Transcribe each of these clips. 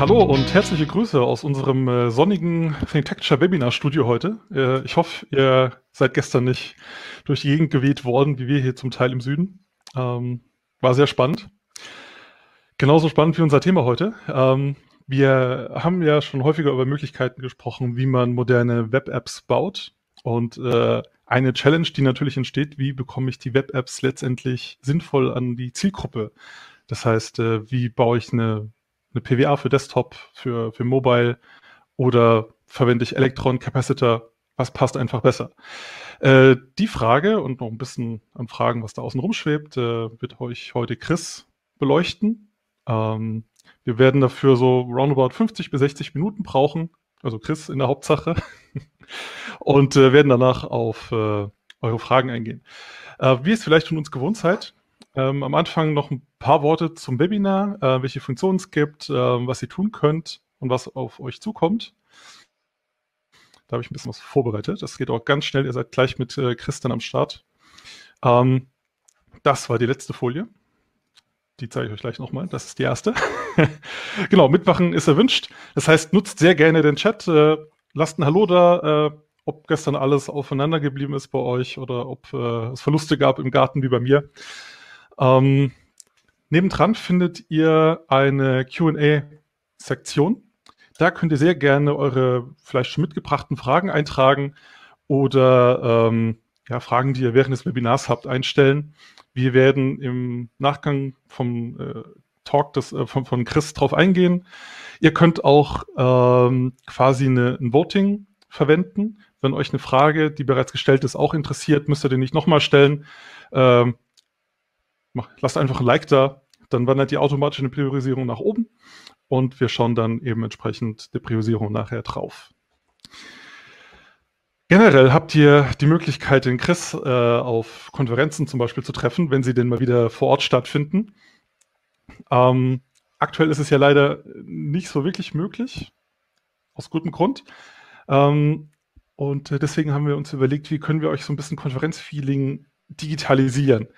Hallo und herzliche Grüße aus unserem äh, sonnigen ThinkTecture Webinar Studio heute. Äh, ich hoffe, ihr seid gestern nicht durch die Gegend geweht worden, wie wir hier zum Teil im Süden. Ähm, war sehr spannend. Genauso spannend wie unser Thema heute. Ähm, wir haben ja schon häufiger über Möglichkeiten gesprochen, wie man moderne Web-Apps baut. Und äh, eine Challenge, die natürlich entsteht, wie bekomme ich die Web-Apps letztendlich sinnvoll an die Zielgruppe? Das heißt, äh, wie baue ich eine eine PWA für Desktop, für, für Mobile oder verwende ich Elektron, Capacitor, was passt einfach besser? Äh, die Frage und noch ein bisschen an Fragen, was da außen rumschwebt, äh, wird euch heute Chris beleuchten. Ähm, wir werden dafür so roundabout 50 bis 60 Minuten brauchen, also Chris in der Hauptsache, und äh, werden danach auf äh, eure Fragen eingehen. Äh, wie ihr es vielleicht von uns gewohnt seid, ähm, am Anfang noch ein paar Worte zum Webinar, äh, welche Funktionen es gibt, äh, was ihr tun könnt und was auf euch zukommt. Da habe ich ein bisschen was vorbereitet. Das geht auch ganz schnell. Ihr seid gleich mit äh, Christian am Start. Ähm, das war die letzte Folie. Die zeige ich euch gleich nochmal. Das ist die erste. genau, mitmachen ist erwünscht. Das heißt, nutzt sehr gerne den Chat. Äh, lasst ein Hallo da, äh, ob gestern alles aufeinander geblieben ist bei euch oder ob äh, es Verluste gab im Garten wie bei mir. Ähm, Nebendran findet ihr eine QA-Sektion. Da könnt ihr sehr gerne eure vielleicht schon mitgebrachten Fragen eintragen oder ähm, ja, Fragen, die ihr während des Webinars habt, einstellen. Wir werden im Nachgang vom äh, Talk des, äh, von, von Chris drauf eingehen. Ihr könnt auch ähm, quasi eine, ein Voting verwenden. Wenn euch eine Frage, die bereits gestellt ist, auch interessiert, müsst ihr die nicht nochmal stellen. Ähm, mach, lasst einfach ein Like da, dann wandert die automatisch eine Priorisierung nach oben und wir schauen dann eben entsprechend der Priorisierung nachher drauf. Generell habt ihr die Möglichkeit, den Chris äh, auf Konferenzen zum Beispiel zu treffen, wenn sie denn mal wieder vor Ort stattfinden. Ähm, aktuell ist es ja leider nicht so wirklich möglich, aus gutem Grund. Ähm, und deswegen haben wir uns überlegt, wie können wir euch so ein bisschen Konferenzfeeling digitalisieren.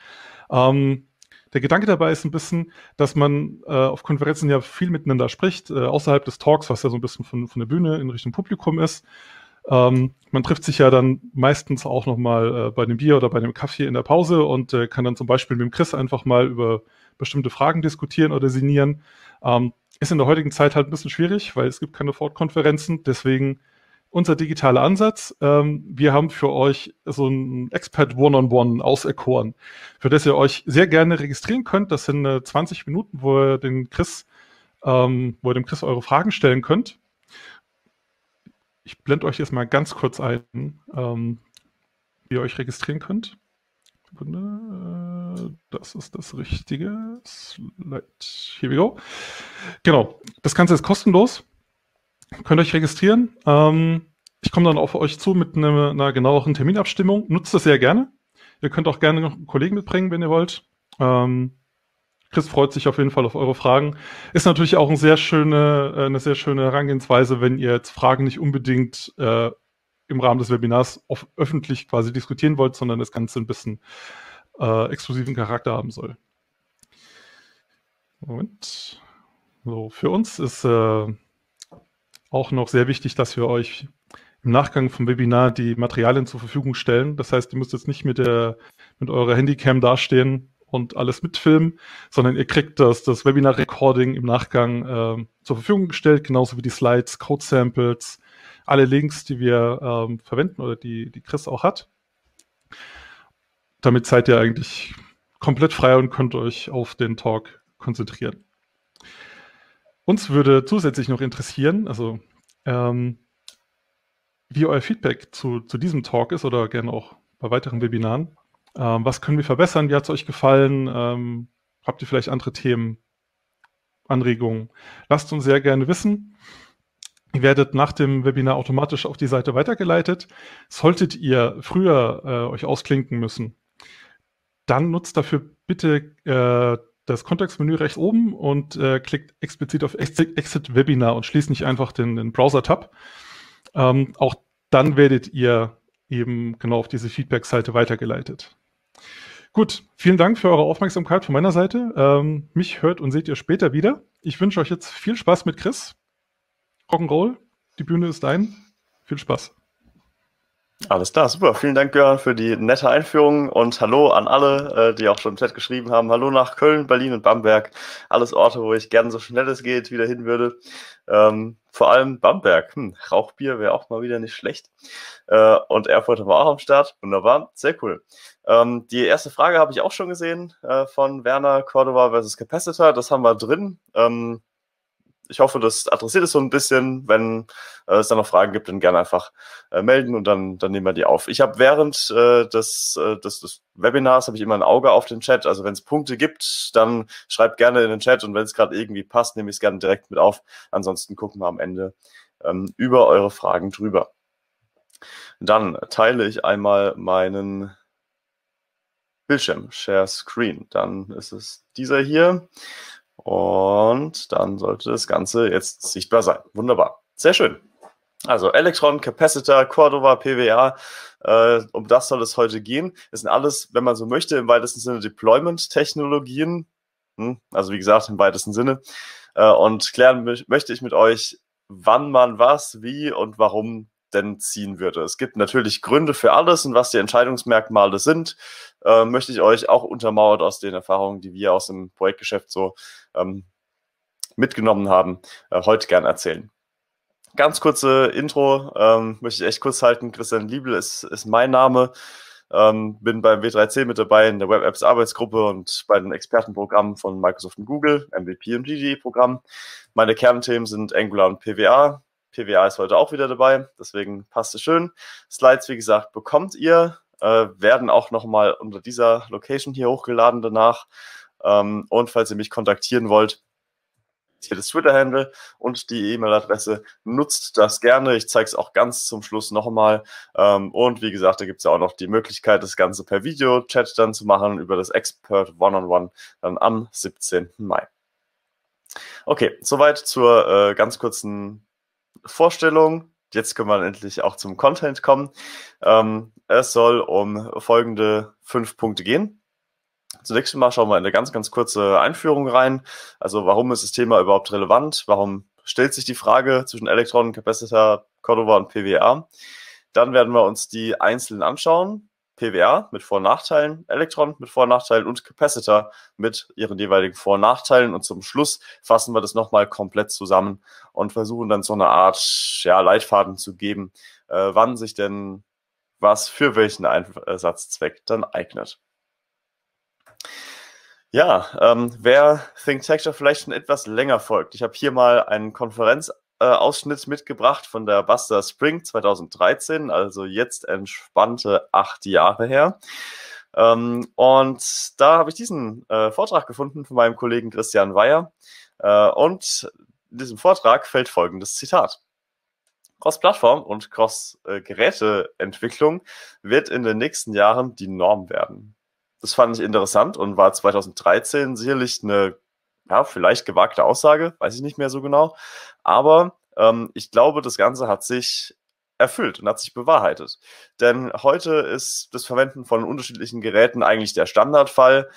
Ähm, der Gedanke dabei ist ein bisschen, dass man äh, auf Konferenzen ja viel miteinander spricht, äh, außerhalb des Talks, was ja so ein bisschen von, von der Bühne in Richtung Publikum ist. Ähm, man trifft sich ja dann meistens auch nochmal äh, bei dem Bier oder bei dem Kaffee in der Pause und äh, kann dann zum Beispiel mit dem Chris einfach mal über bestimmte Fragen diskutieren oder sinnieren. Ähm, ist in der heutigen Zeit halt ein bisschen schwierig, weil es gibt keine Fortkonferenzen. Deswegen unser digitaler Ansatz. Ähm, wir haben für euch so ein Expert One-on-One auserkoren, für das ihr euch sehr gerne registrieren könnt. Das sind äh, 20 Minuten, wo ihr den Chris, ähm, wo ihr dem Chris eure Fragen stellen könnt. Ich blende euch jetzt mal ganz kurz ein, ähm, wie ihr euch registrieren könnt. Äh, das ist das richtige Slide. Here we go. Genau. Das Ganze ist kostenlos könnt ihr euch registrieren. Ähm, ich komme dann auf euch zu mit einer, einer genaueren Terminabstimmung. Nutzt das sehr gerne. Ihr könnt auch gerne noch einen Kollegen mitbringen, wenn ihr wollt. Ähm, Chris freut sich auf jeden Fall auf eure Fragen. Ist natürlich auch eine sehr schöne, äh, eine sehr schöne Herangehensweise, wenn ihr jetzt Fragen nicht unbedingt äh, im Rahmen des Webinars auf, öffentlich quasi diskutieren wollt, sondern das Ganze ein bisschen äh, exklusiven Charakter haben soll. Moment. So, für uns ist äh, auch noch sehr wichtig, dass wir euch im Nachgang vom Webinar die Materialien zur Verfügung stellen. Das heißt, ihr müsst jetzt nicht mit, der, mit eurer Handycam dastehen und alles mitfilmen, sondern ihr kriegt das, das Webinar-Recording im Nachgang äh, zur Verfügung gestellt, genauso wie die Slides, Code-Samples, alle Links, die wir ähm, verwenden oder die, die Chris auch hat. Damit seid ihr eigentlich komplett frei und könnt euch auf den Talk konzentrieren. Uns würde zusätzlich noch interessieren, also ähm, wie euer Feedback zu, zu diesem Talk ist oder gerne auch bei weiteren Webinaren. Ähm, was können wir verbessern? Wie hat es euch gefallen? Ähm, habt ihr vielleicht andere Themen, Anregungen? Lasst uns sehr gerne wissen. Ihr werdet nach dem Webinar automatisch auf die Seite weitergeleitet. Solltet ihr früher äh, euch ausklinken müssen, dann nutzt dafür bitte äh, das Kontextmenü rechts oben und äh, klickt explizit auf Exit Webinar und schließt nicht einfach den, den Browser-Tab. Ähm, auch dann werdet ihr eben genau auf diese Feedback-Seite weitergeleitet. Gut, vielen Dank für eure Aufmerksamkeit von meiner Seite. Ähm, mich hört und seht ihr später wieder. Ich wünsche euch jetzt viel Spaß mit Chris. Rock'n'Roll, die Bühne ist dein. Viel Spaß. Alles klar, super. Vielen Dank, Göran, für die nette Einführung und hallo an alle, äh, die auch schon im Chat geschrieben haben. Hallo nach Köln, Berlin und Bamberg. Alles Orte, wo ich gerne so schnell es geht wieder hin würde. Ähm, vor allem Bamberg. Hm, Rauchbier wäre auch mal wieder nicht schlecht. Äh, und Erfurt haben wir auch am Start. Wunderbar, sehr cool. Ähm, die erste Frage habe ich auch schon gesehen äh, von Werner Cordova versus Capacitor. Das haben wir drin. Ähm, ich hoffe, das adressiert es so ein bisschen. Wenn äh, es da noch Fragen gibt, dann gerne einfach äh, melden und dann, dann nehmen wir die auf. Ich habe während äh, des, äh, des, des Webinars habe ich immer ein Auge auf den Chat. Also wenn es Punkte gibt, dann schreibt gerne in den Chat und wenn es gerade irgendwie passt, nehme ich es gerne direkt mit auf. Ansonsten gucken wir am Ende ähm, über eure Fragen drüber. Dann teile ich einmal meinen Bildschirm, Share Screen. Dann ist es dieser hier. Und dann sollte das Ganze jetzt sichtbar sein. Wunderbar. Sehr schön. Also Electron, Capacitor, Cordova, PWA, äh, um das soll es heute gehen. Es sind alles, wenn man so möchte, im weitesten Sinne Deployment-Technologien. Hm? Also wie gesagt, im weitesten Sinne. Äh, und klären möchte ich mit euch, wann man was, wie und warum denn ziehen würde. Es gibt natürlich Gründe für alles und was die Entscheidungsmerkmale sind, äh, möchte ich euch auch untermauert aus den Erfahrungen, die wir aus dem Projektgeschäft so ähm, mitgenommen haben, äh, heute gern erzählen. Ganz kurze Intro, ähm, möchte ich echt kurz halten. Christian Liebel ist, ist mein Name. Ähm, bin beim W3C mit dabei in der Web Apps Arbeitsgruppe und bei den Expertenprogrammen von Microsoft und Google, MVP und GG Programm. Meine Kernthemen sind Angular und PWA, PWA ist heute auch wieder dabei, deswegen passt es schön. Slides, wie gesagt, bekommt ihr, äh, werden auch nochmal unter dieser Location hier hochgeladen danach. Ähm, und falls ihr mich kontaktieren wollt, hier das Twitter-Handle und die E-Mail-Adresse. Nutzt das gerne. Ich zeige es auch ganz zum Schluss nochmal. Ähm, und wie gesagt, da gibt es ja auch noch die Möglichkeit, das Ganze per Video-Chat dann zu machen über das Expert One-on-One -on -One dann am 17. Mai. Okay, soweit zur äh, ganz kurzen Vorstellung. Jetzt können wir endlich auch zum Content kommen. Ähm, es soll um folgende fünf Punkte gehen. Zunächst mal schauen wir in eine ganz, ganz kurze Einführung rein. Also warum ist das Thema überhaupt relevant? Warum stellt sich die Frage zwischen Elektronen, Capacitor, Cordova und PWA? Dann werden wir uns die einzeln anschauen. PWR mit Vor- und Nachteilen, Elektron mit Vor- und Nachteilen und Capacitor mit ihren jeweiligen Vor- und Nachteilen. Und zum Schluss fassen wir das nochmal komplett zusammen und versuchen dann so eine Art ja, Leitfaden zu geben, äh, wann sich denn was für welchen Einsatzzweck dann eignet. Ja, ähm, wer ThinkTech vielleicht schon etwas länger folgt, ich habe hier mal einen konferenz Ausschnitt mitgebracht von der Buster Spring 2013, also jetzt entspannte acht Jahre her. Ähm, und da habe ich diesen äh, Vortrag gefunden von meinem Kollegen Christian Weyer. Äh, und in diesem Vortrag fällt folgendes Zitat. Cross-Plattform und Cross-Geräteentwicklung äh, wird in den nächsten Jahren die Norm werden. Das fand ich interessant und war 2013 sicherlich eine, ja, vielleicht gewagte Aussage, weiß ich nicht mehr so genau. Aber ähm, ich glaube, das Ganze hat sich erfüllt und hat sich bewahrheitet. Denn heute ist das Verwenden von unterschiedlichen Geräten eigentlich der Standardfall.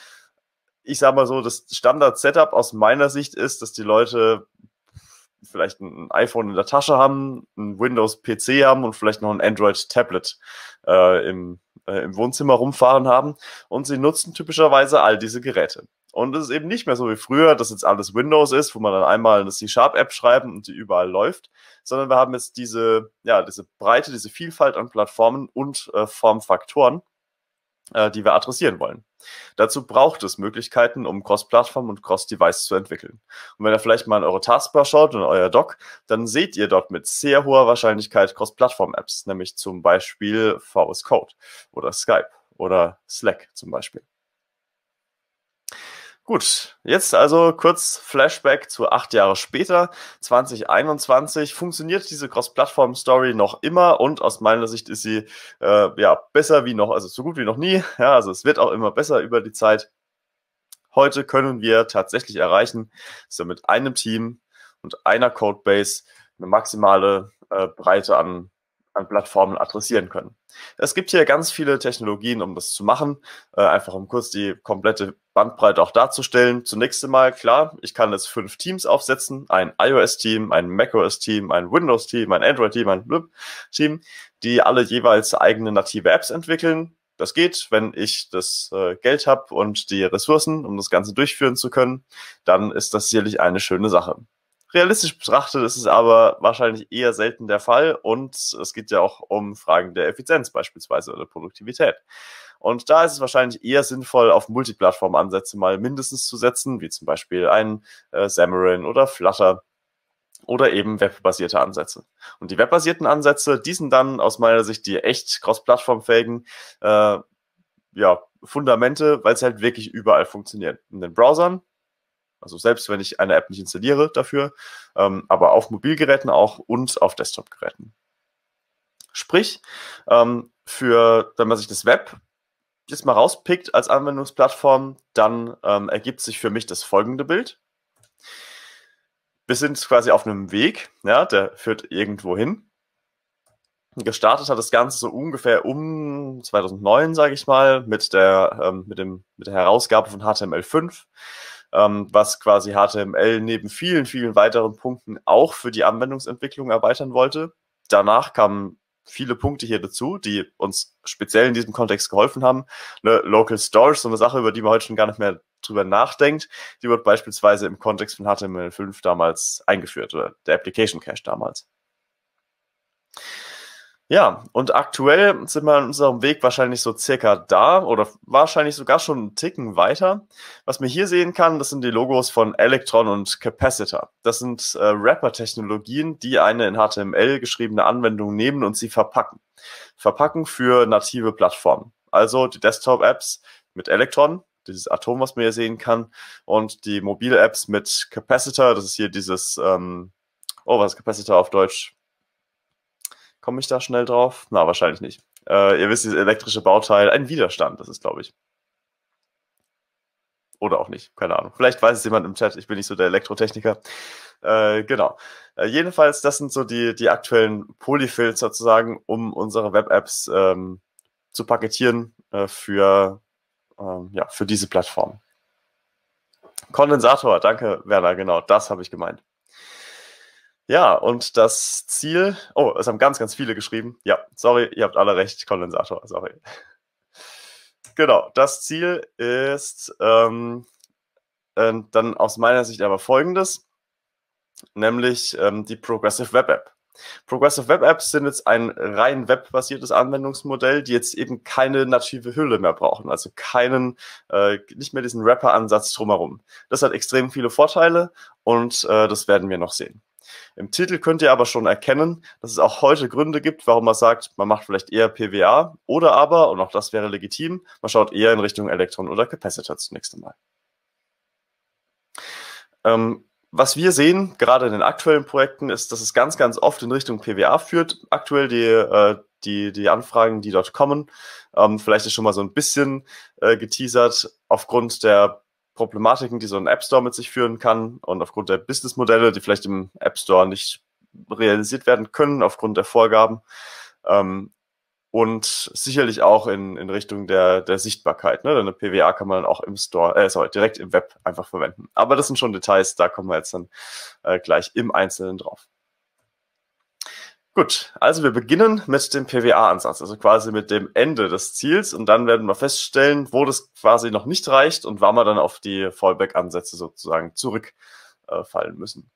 Ich sage mal so, das Standard-Setup aus meiner Sicht ist, dass die Leute vielleicht ein iPhone in der Tasche haben, ein Windows-PC haben und vielleicht noch ein Android-Tablet äh, im, äh, im Wohnzimmer rumfahren haben. Und sie nutzen typischerweise all diese Geräte. Und es ist eben nicht mehr so wie früher, dass jetzt alles Windows ist, wo man dann einmal eine C-Sharp-App schreiben und die überall läuft, sondern wir haben jetzt diese, ja, diese Breite, diese Vielfalt an Plattformen und äh, Formfaktoren, äh, die wir adressieren wollen. Dazu braucht es Möglichkeiten, um Cross-Plattform und Cross-Device zu entwickeln. Und wenn ihr vielleicht mal in eure Taskbar schaut und euer Doc, dann seht ihr dort mit sehr hoher Wahrscheinlichkeit Cross-Plattform-Apps, nämlich zum Beispiel VS Code oder Skype oder Slack zum Beispiel. Gut, jetzt also kurz Flashback zu acht Jahre später, 2021. Funktioniert diese Cross-Plattform-Story noch immer und aus meiner Sicht ist sie äh, ja besser wie noch, also so gut wie noch nie. Ja, also es wird auch immer besser über die Zeit. Heute können wir tatsächlich erreichen, dass wir mit einem Team und einer Codebase eine maximale äh, Breite an an Plattformen adressieren können. Es gibt hier ganz viele Technologien, um das zu machen, äh, einfach um kurz die komplette Bandbreite auch darzustellen. Zunächst einmal, klar, ich kann jetzt fünf Teams aufsetzen, ein iOS-Team, ein macOS-Team, ein Windows-Team, ein Android-Team, ein Blip-Team, die alle jeweils eigene native Apps entwickeln. Das geht, wenn ich das äh, Geld habe und die Ressourcen, um das Ganze durchführen zu können, dann ist das sicherlich eine schöne Sache. Realistisch betrachtet ist es aber wahrscheinlich eher selten der Fall und es geht ja auch um Fragen der Effizienz beispielsweise oder Produktivität. Und da ist es wahrscheinlich eher sinnvoll, auf Multiplattform-Ansätze mal mindestens zu setzen, wie zum Beispiel ein äh, Xamarin oder Flutter oder eben webbasierte Ansätze. Und die webbasierten Ansätze, die sind dann aus meiner Sicht die echt cross-plattformfähigen äh, ja, Fundamente, weil es halt wirklich überall funktioniert. In den Browsern, also selbst wenn ich eine App nicht installiere dafür, ähm, aber auf Mobilgeräten auch und auf Desktop-Geräten. Sprich, ähm, für, wenn man sich das Web jetzt mal rauspickt als Anwendungsplattform, dann ähm, ergibt sich für mich das folgende Bild. Wir sind quasi auf einem Weg, ja, der führt irgendwo hin. Gestartet hat das Ganze so ungefähr um 2009, sage ich mal, mit der, ähm, mit, dem, mit der Herausgabe von HTML5 ähm, was quasi HTML neben vielen, vielen weiteren Punkten auch für die Anwendungsentwicklung erweitern wollte. Danach kamen viele Punkte hier dazu, die uns speziell in diesem Kontext geholfen haben. Ne, Local Storage, so eine Sache, über die man heute schon gar nicht mehr drüber nachdenkt, die wird beispielsweise im Kontext von HTML5 damals eingeführt oder der Application Cache damals. Ja, und aktuell sind wir an unserem Weg wahrscheinlich so circa da oder wahrscheinlich sogar schon einen Ticken weiter. Was man hier sehen kann, das sind die Logos von Electron und Capacitor. Das sind äh, Wrapper-Technologien, die eine in HTML geschriebene Anwendung nehmen und sie verpacken. Verpacken für native Plattformen. Also die Desktop-Apps mit Electron, dieses Atom, was man hier sehen kann, und die mobile Apps mit Capacitor, das ist hier dieses, ähm, oh, was ist Capacitor auf Deutsch? Komme ich da schnell drauf? Na, wahrscheinlich nicht. Äh, ihr wisst, dieses elektrische Bauteil, ein Widerstand, das ist, glaube ich. Oder auch nicht, keine Ahnung. Vielleicht weiß es jemand im Chat, ich bin nicht so der Elektrotechniker. Äh, genau. Äh, jedenfalls, das sind so die, die aktuellen Polyfills sozusagen, um unsere Web-Apps ähm, zu paketieren äh, für, ähm, ja, für diese Plattform. Kondensator, danke Werner, genau, das habe ich gemeint. Ja, und das Ziel, oh, es haben ganz, ganz viele geschrieben. Ja, sorry, ihr habt alle recht, Kondensator, sorry. Genau, das Ziel ist ähm, äh, dann aus meiner Sicht aber folgendes, nämlich ähm, die Progressive Web App. Progressive Web Apps sind jetzt ein rein webbasiertes Anwendungsmodell, die jetzt eben keine native Hülle mehr brauchen, also keinen, äh, nicht mehr diesen Wrapper-Ansatz drumherum. Das hat extrem viele Vorteile und äh, das werden wir noch sehen. Im Titel könnt ihr aber schon erkennen, dass es auch heute Gründe gibt, warum man sagt, man macht vielleicht eher PWA oder aber, und auch das wäre legitim, man schaut eher in Richtung Elektron oder Capacitor zunächst einmal. Ähm, was wir sehen, gerade in den aktuellen Projekten, ist, dass es ganz, ganz oft in Richtung PWA führt. Aktuell die, äh, die, die Anfragen, die dort kommen. Ähm, vielleicht ist schon mal so ein bisschen äh, geteasert. Aufgrund der Problematiken, die so ein App Store mit sich führen kann und aufgrund der Businessmodelle, die vielleicht im App Store nicht realisiert werden können, aufgrund der Vorgaben. Ähm, und sicherlich auch in, in Richtung der, der Sichtbarkeit. Ne? eine PWA kann man dann auch im Store, äh, sorry, direkt im Web einfach verwenden. Aber das sind schon Details, da kommen wir jetzt dann äh, gleich im Einzelnen drauf. Gut, also wir beginnen mit dem PWA-Ansatz, also quasi mit dem Ende des Ziels und dann werden wir feststellen, wo das quasi noch nicht reicht und wann wir dann auf die Fallback-Ansätze sozusagen zurückfallen äh, müssen.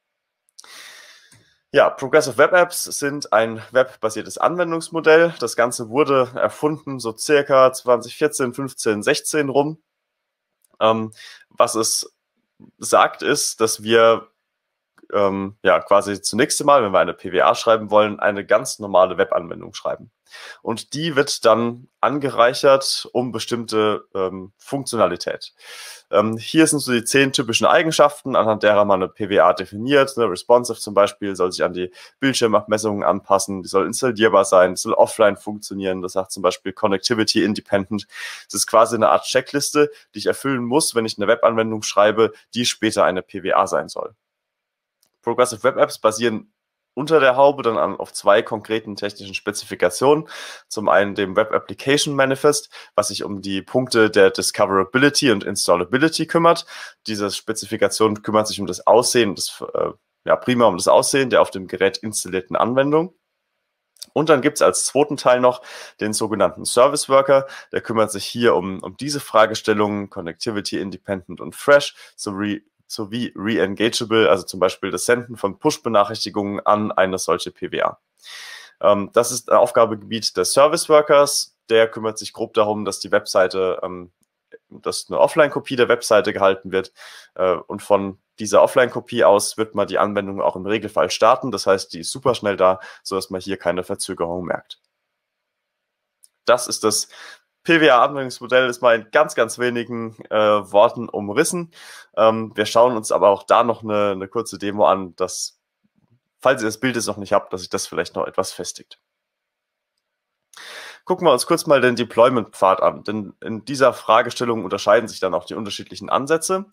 Ja, Progressive Web Apps sind ein webbasiertes Anwendungsmodell. Das Ganze wurde erfunden so circa 2014, 15, 16 rum. Ähm, was es sagt, ist, dass wir ähm, ja quasi zunächst einmal, wenn wir eine PWA schreiben wollen, eine ganz normale Webanwendung schreiben. Und die wird dann angereichert um bestimmte ähm, Funktionalität. Ähm, hier sind so die zehn typischen Eigenschaften, anhand derer man eine PWA definiert. Ne? Responsive zum Beispiel soll sich an die Bildschirmabmessungen anpassen, die soll installierbar sein, soll offline funktionieren. Das sagt zum Beispiel Connectivity Independent. Das ist quasi eine Art Checkliste, die ich erfüllen muss, wenn ich eine Webanwendung schreibe, die später eine PWA sein soll. Progressive Web Apps basieren unter der Haube dann an, auf zwei konkreten technischen Spezifikationen. Zum einen dem Web Application Manifest, was sich um die Punkte der Discoverability und Installability kümmert. Diese Spezifikation kümmert sich um das Aussehen, das, äh, ja, prima um das Aussehen der auf dem Gerät installierten Anwendung. Und dann gibt es als zweiten Teil noch den sogenannten Service Worker. Der kümmert sich hier um, um diese Fragestellungen, Connectivity Independent und Fresh sowie sowie re-engageable, also zum Beispiel das Senden von Push-Benachrichtigungen an eine solche PWA. Ähm, das ist ein Aufgabegebiet des Service Workers. Der kümmert sich grob darum, dass die Webseite, ähm, dass eine Offline-Kopie der Webseite gehalten wird äh, und von dieser Offline-Kopie aus wird man die Anwendung auch im Regelfall starten. Das heißt, die ist super schnell da, sodass man hier keine Verzögerung merkt. Das ist das PWA-Anwendungsmodell ist mal in ganz, ganz wenigen äh, Worten umrissen. Ähm, wir schauen uns aber auch da noch eine, eine kurze Demo an, dass, falls ihr das Bild jetzt noch nicht habt, dass sich das vielleicht noch etwas festigt. Gucken wir uns kurz mal den Deployment-Pfad an, denn in dieser Fragestellung unterscheiden sich dann auch die unterschiedlichen Ansätze.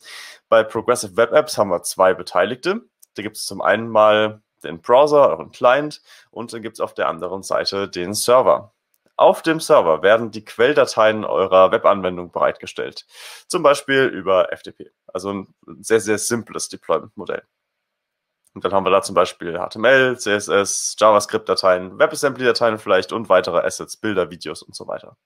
Bei Progressive Web Apps haben wir zwei Beteiligte. Da gibt es zum einen mal den Browser, euren Client, und dann gibt es auf der anderen Seite den Server. Auf dem Server werden die Quelldateien eurer Webanwendung bereitgestellt. Zum Beispiel über FTP. Also ein sehr, sehr simples Deployment-Modell. Und dann haben wir da zum Beispiel HTML, CSS, JavaScript-Dateien, WebAssembly-Dateien vielleicht und weitere Assets, Bilder, Videos und so weiter.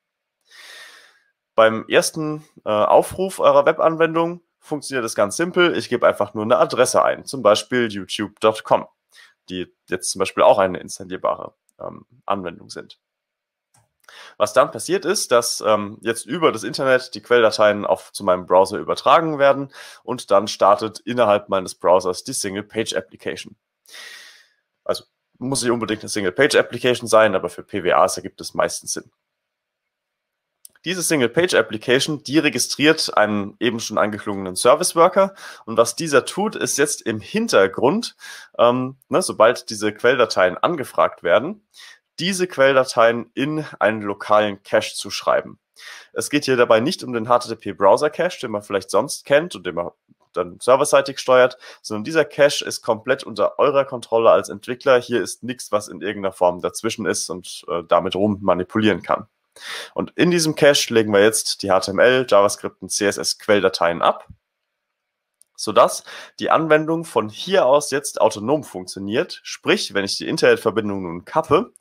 Beim ersten äh, Aufruf eurer Webanwendung funktioniert das ganz simpel. Ich gebe einfach nur eine Adresse ein, zum Beispiel youtube.com, die jetzt zum Beispiel auch eine installierbare ähm, Anwendung sind. Was dann passiert ist, dass ähm, jetzt über das Internet die Quelldateien auf zu meinem Browser übertragen werden und dann startet innerhalb meines Browsers die Single Page Application. Also muss nicht unbedingt eine Single Page Application sein, aber für PWAs ergibt es meistens Sinn. Diese Single Page Application, die registriert einen eben schon angeklungenen Service Worker und was dieser tut, ist jetzt im Hintergrund, ähm, ne, sobald diese Quelldateien angefragt werden, diese Quelldateien in einen lokalen Cache zu schreiben. Es geht hier dabei nicht um den HTTP-Browser-Cache, den man vielleicht sonst kennt und den man dann serverseitig steuert, sondern dieser Cache ist komplett unter eurer Kontrolle als Entwickler. Hier ist nichts, was in irgendeiner Form dazwischen ist und äh, damit rum manipulieren kann. Und in diesem Cache legen wir jetzt die HTML, JavaScript und CSS-Quelldateien ab, sodass die Anwendung von hier aus jetzt autonom funktioniert. Sprich, wenn ich die Internetverbindung nun kappe,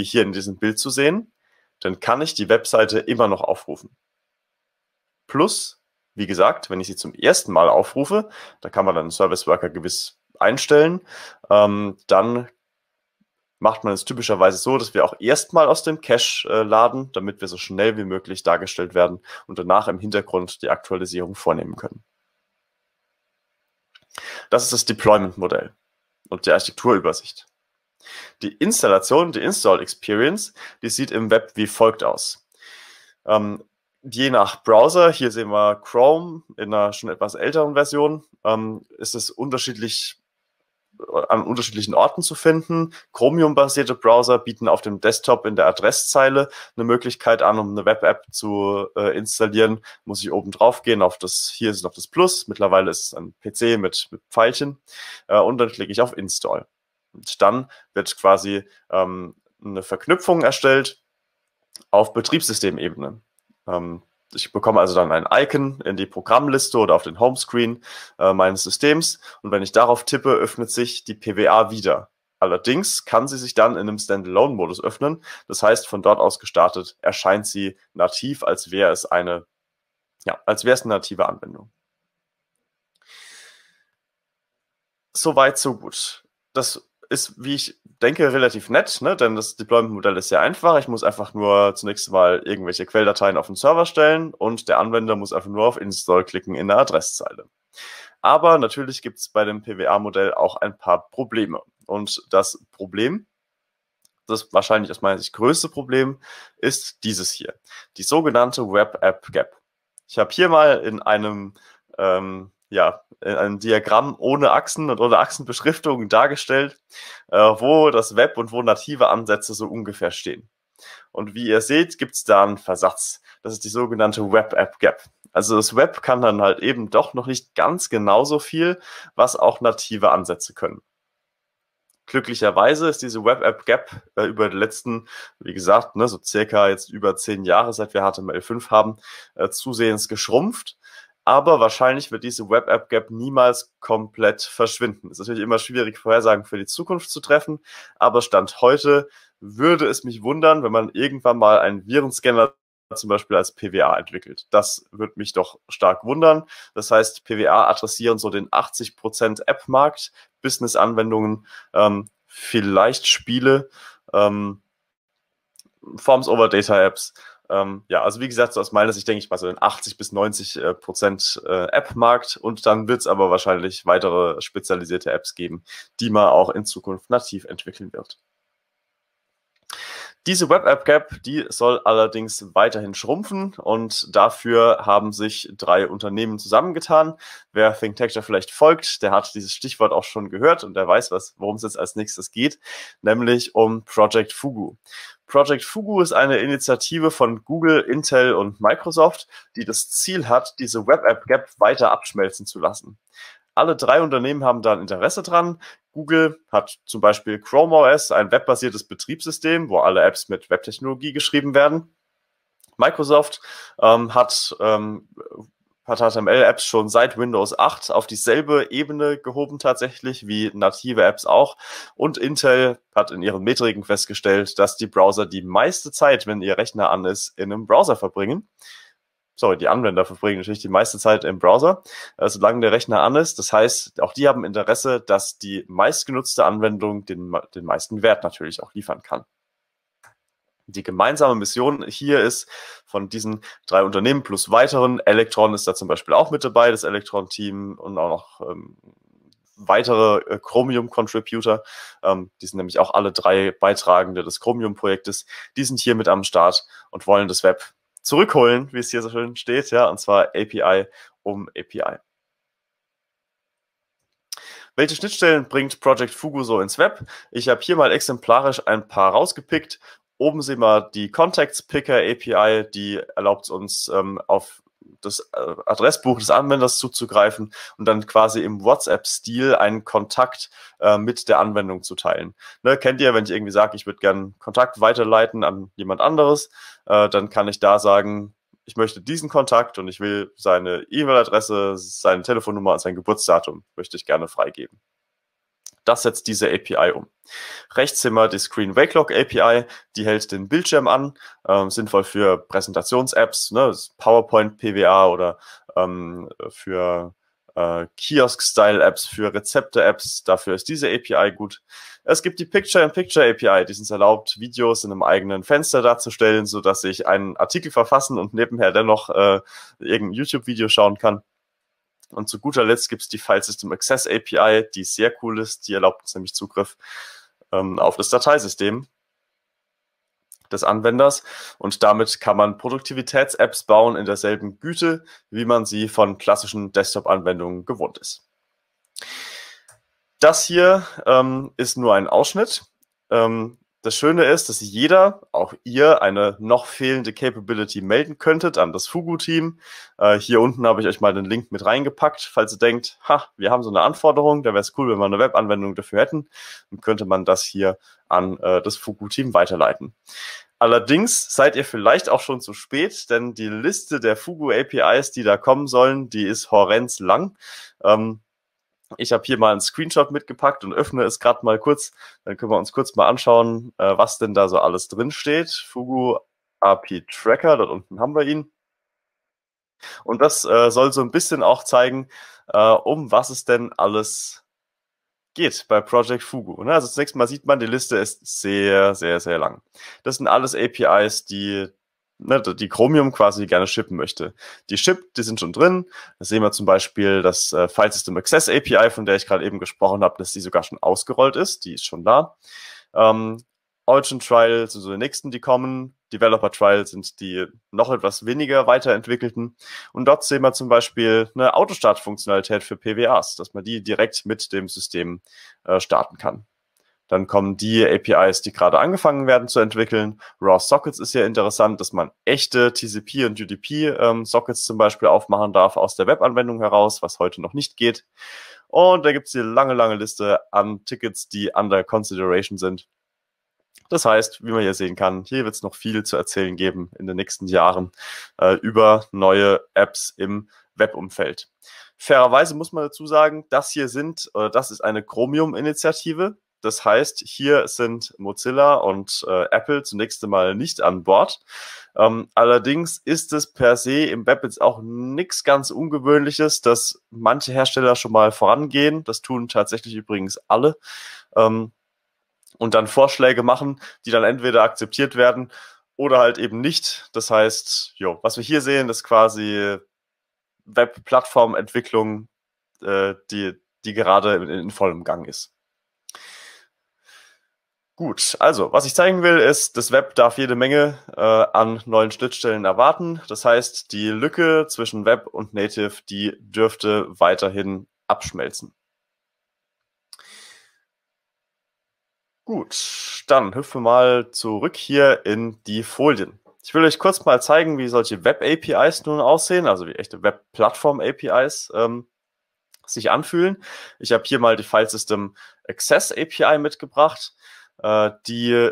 wie hier in diesem Bild zu sehen, dann kann ich die Webseite immer noch aufrufen. Plus, wie gesagt, wenn ich sie zum ersten Mal aufrufe, da kann man dann Service Worker gewiss einstellen, ähm, dann macht man es typischerweise so, dass wir auch erstmal aus dem Cache äh, laden, damit wir so schnell wie möglich dargestellt werden und danach im Hintergrund die Aktualisierung vornehmen können. Das ist das Deployment-Modell und die Architekturübersicht. Die Installation, die Install Experience, die sieht im Web wie folgt aus. Ähm, je nach Browser, hier sehen wir Chrome in einer schon etwas älteren Version, ähm, ist es unterschiedlich äh, an unterschiedlichen Orten zu finden. Chromium-basierte Browser bieten auf dem Desktop in der Adresszeile eine Möglichkeit an, um eine Web-App zu äh, installieren. Muss ich oben drauf gehen auf das, hier ist noch das Plus, mittlerweile ist es ein PC mit, mit Pfeilchen äh, und dann klicke ich auf Install. Und dann wird quasi ähm, eine Verknüpfung erstellt auf Betriebssystemebene. Ähm, ich bekomme also dann ein Icon in die Programmliste oder auf den Homescreen äh, meines Systems und wenn ich darauf tippe, öffnet sich die PWA wieder. Allerdings kann sie sich dann in einem Standalone-Modus öffnen. Das heißt, von dort aus gestartet erscheint sie nativ, als wäre es eine, ja, als wäre es eine native Anwendung. Soweit, so gut. Das ist, wie ich denke, relativ nett, ne? denn das Deployment-Modell ist sehr einfach. Ich muss einfach nur zunächst mal irgendwelche Quelldateien auf den Server stellen und der Anwender muss einfach nur auf Install klicken in der Adresszeile. Aber natürlich gibt es bei dem PWA-Modell auch ein paar Probleme. Und das Problem, das wahrscheinlich aus meiner Sicht größte Problem, ist dieses hier, die sogenannte Web App Gap. Ich habe hier mal in einem ähm, ja, in äh, einem Diagramm ohne Achsen und ohne Achsenbeschriftungen dargestellt, äh, wo das Web und wo native Ansätze so ungefähr stehen. Und wie ihr seht, gibt es da einen Versatz. Das ist die sogenannte Web-App-Gap. Also das Web kann dann halt eben doch noch nicht ganz genauso viel, was auch native Ansätze können. Glücklicherweise ist diese Web-App-Gap äh, über die letzten, wie gesagt, ne, so circa jetzt über zehn Jahre, seit wir HTML5 haben, äh, zusehends geschrumpft aber wahrscheinlich wird diese Web-App-Gap niemals komplett verschwinden. Ist natürlich immer schwierig, Vorhersagen für die Zukunft zu treffen, aber Stand heute würde es mich wundern, wenn man irgendwann mal einen Virenscanner zum Beispiel als PWA entwickelt. Das würde mich doch stark wundern. Das heißt, PWA adressieren so den 80% App-Markt, Business-Anwendungen, ähm, vielleicht Spiele, ähm, Forms-over-Data-Apps. Ähm, ja, also wie gesagt, so aus meiner Sicht denke ich mal so in 80 bis 90 äh, Prozent äh, App-Markt und dann wird es aber wahrscheinlich weitere spezialisierte Apps geben, die man auch in Zukunft nativ entwickeln wird. Diese web app gap die soll allerdings weiterhin schrumpfen und dafür haben sich drei Unternehmen zusammengetan. Wer ThinkTecture vielleicht folgt, der hat dieses Stichwort auch schon gehört und der weiß, worum es jetzt als nächstes geht, nämlich um Project Fugu. Project Fugu ist eine Initiative von Google, Intel und Microsoft, die das Ziel hat, diese Web App Gap weiter abschmelzen zu lassen. Alle drei Unternehmen haben da ein Interesse dran. Google hat zum Beispiel Chrome OS, ein webbasiertes Betriebssystem, wo alle Apps mit Webtechnologie geschrieben werden. Microsoft ähm, hat ähm, hat HTML-Apps schon seit Windows 8 auf dieselbe Ebene gehoben tatsächlich wie native Apps auch. Und Intel hat in ihren Metriken festgestellt, dass die Browser die meiste Zeit, wenn ihr Rechner an ist, in einem Browser verbringen. Sorry, die Anwender verbringen natürlich die meiste Zeit im Browser, äh, solange der Rechner an ist. Das heißt, auch die haben Interesse, dass die meistgenutzte Anwendung den, den meisten Wert natürlich auch liefern kann. Die gemeinsame Mission hier ist von diesen drei Unternehmen plus weiteren. Electron ist da zum Beispiel auch mit dabei, das Electron-Team und auch noch ähm, weitere äh, Chromium-Contributor. Ähm, die sind nämlich auch alle drei Beitragende des Chromium-Projektes. Die sind hier mit am Start und wollen das Web zurückholen, wie es hier so schön steht, ja, und zwar API um API. Welche Schnittstellen bringt Project Fugu so ins Web? Ich habe hier mal exemplarisch ein paar rausgepickt oben sehen wir die Contacts Picker API, die erlaubt uns ähm, auf das äh, Adressbuch des Anwenders zuzugreifen und dann quasi im WhatsApp-Stil einen Kontakt äh, mit der Anwendung zu teilen. Ne, kennt ihr, wenn ich irgendwie sage, ich würde gerne Kontakt weiterleiten an jemand anderes, äh, dann kann ich da sagen, ich möchte diesen Kontakt und ich will seine E-Mail-Adresse, seine Telefonnummer und sein Geburtsdatum möchte ich gerne freigeben. Das setzt diese API um. Rechts sehen wir die Screen Wake Lock API, die hält den Bildschirm an, ähm, sinnvoll für Präsentations-Apps, ne, PowerPoint, PWA oder ähm, für äh, Kiosk-Style-Apps, für Rezepte-Apps, dafür ist diese API gut. Es gibt die Picture-in-Picture-API, die es erlaubt, Videos in einem eigenen Fenster darzustellen, so dass ich einen Artikel verfassen und nebenher dennoch äh, irgendein YouTube-Video schauen kann. Und zu guter Letzt gibt es die File System Access API, die sehr cool ist. Die erlaubt uns nämlich Zugriff ähm, auf das Dateisystem des Anwenders. Und damit kann man Produktivitäts-Apps bauen in derselben Güte, wie man sie von klassischen Desktop-Anwendungen gewohnt ist. Das hier ähm, ist nur ein Ausschnitt. Ähm, das Schöne ist, dass jeder, auch ihr, eine noch fehlende Capability melden könntet an das Fugu-Team. Äh, hier unten habe ich euch mal den Link mit reingepackt, falls ihr denkt, ha, wir haben so eine Anforderung, da wäre es cool, wenn wir eine Webanwendung dafür hätten, dann könnte man das hier an äh, das Fugu-Team weiterleiten. Allerdings seid ihr vielleicht auch schon zu spät, denn die Liste der Fugu APIs, die da kommen sollen, die ist horrend lang. Ähm, ich habe hier mal einen Screenshot mitgepackt und öffne es gerade mal kurz. Dann können wir uns kurz mal anschauen, äh, was denn da so alles drin steht. Fugu API Tracker, dort unten haben wir ihn. Und das äh, soll so ein bisschen auch zeigen, äh, um was es denn alles geht bei Project Fugu. Ne? Also zunächst mal sieht man, die Liste ist sehr, sehr, sehr lang. Das sind alles APIs, die ne, die Chromium quasi gerne shippen möchte. Die Ship, die sind schon drin. Da sehen wir zum Beispiel, das äh, File System Access API, von der ich gerade eben gesprochen habe, dass die sogar schon ausgerollt ist. Die ist schon da. Ähm, Origin Trials sind so die nächsten, die kommen. Developer Trials sind die noch etwas weniger weiterentwickelten. Und dort sehen wir zum Beispiel eine Autostart-Funktionalität für PWAs, dass man die direkt mit dem System äh, starten kann. Dann kommen die APIs, die gerade angefangen werden zu entwickeln. Raw Sockets ist ja interessant, dass man echte TCP und UDP ähm, Sockets zum Beispiel aufmachen darf aus der Webanwendung heraus, was heute noch nicht geht. Und da gibt's es eine lange, lange Liste an Tickets, die under consideration sind. Das heißt, wie man hier sehen kann, hier wird es noch viel zu erzählen geben in den nächsten Jahren äh, über neue Apps im Webumfeld. Fairerweise muss man dazu sagen, das hier sind, oder das ist eine Chromium-Initiative. Das heißt, hier sind Mozilla und äh, Apple zunächst einmal nicht an Bord. Ähm, allerdings ist es per se im Web jetzt auch nichts ganz Ungewöhnliches, dass manche Hersteller schon mal vorangehen. Das tun tatsächlich übrigens alle. Ähm, und dann Vorschläge machen, die dann entweder akzeptiert werden oder halt eben nicht. Das heißt, jo, was wir hier sehen, ist quasi Web-Plattformentwicklung, äh, die, die gerade in, in vollem Gang ist. Gut, also was ich zeigen will, ist, das Web darf jede Menge äh, an neuen Schnittstellen erwarten. Das heißt, die Lücke zwischen Web und Native, die dürfte weiterhin abschmelzen. Gut, dann hüpfen wir mal zurück hier in die Folien. Ich will euch kurz mal zeigen, wie solche Web-APIs nun aussehen, also wie echte Web-Plattform-APIs ähm, sich anfühlen. Ich habe hier mal die File System Access API mitgebracht äh, die,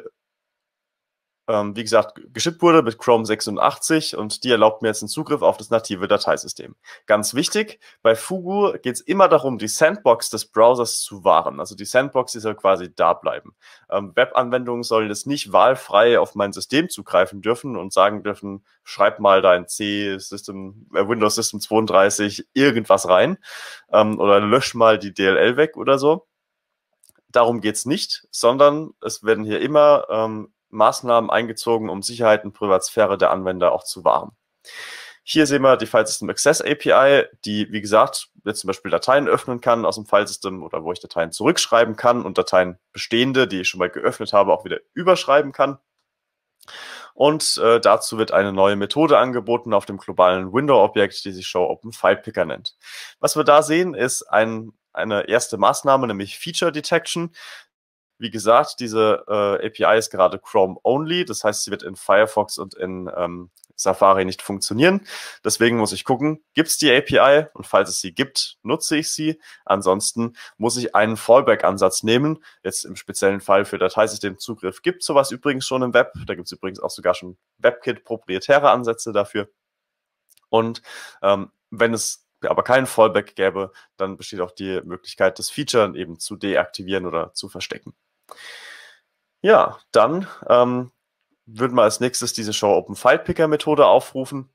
ähm, wie gesagt, geschippt wurde mit Chrome 86 und die erlaubt mir jetzt einen Zugriff auf das native Dateisystem. Ganz wichtig, bei Fugu geht es immer darum, die Sandbox des Browsers zu wahren. Also die Sandbox, soll quasi da bleiben. Ähm, Webanwendungen sollen jetzt nicht wahlfrei auf mein System zugreifen dürfen und sagen dürfen, schreib mal dein C, System, äh, Windows System 32 irgendwas rein ähm, oder lösch mal die DLL weg oder so darum geht es nicht, sondern es werden hier immer ähm, Maßnahmen eingezogen, um Sicherheit und Privatsphäre der Anwender auch zu wahren. Hier sehen wir die File System Access API, die, wie gesagt, jetzt zum Beispiel Dateien öffnen kann aus dem File System oder wo ich Dateien zurückschreiben kann und Dateien bestehende, die ich schon mal geöffnet habe, auch wieder überschreiben kann. Und äh, dazu wird eine neue Methode angeboten auf dem globalen Window-Objekt, die sich Show Open File Picker nennt. Was wir da sehen, ist ein eine erste Maßnahme, nämlich Feature Detection. Wie gesagt, diese äh, API ist gerade Chrome-only, das heißt, sie wird in Firefox und in ähm, Safari nicht funktionieren. Deswegen muss ich gucken, gibt es die API und falls es sie gibt, nutze ich sie. Ansonsten muss ich einen Fallback-Ansatz nehmen. Jetzt im speziellen Fall für Dateisystem gibt sowas übrigens schon im Web. Da gibt es übrigens auch sogar schon WebKit proprietäre Ansätze dafür. Und ähm, wenn es aber keinen Fallback gäbe, dann besteht auch die Möglichkeit, das Feature eben zu deaktivieren oder zu verstecken. Ja, dann ähm, würden wir als nächstes diese Show Open File Picker Methode aufrufen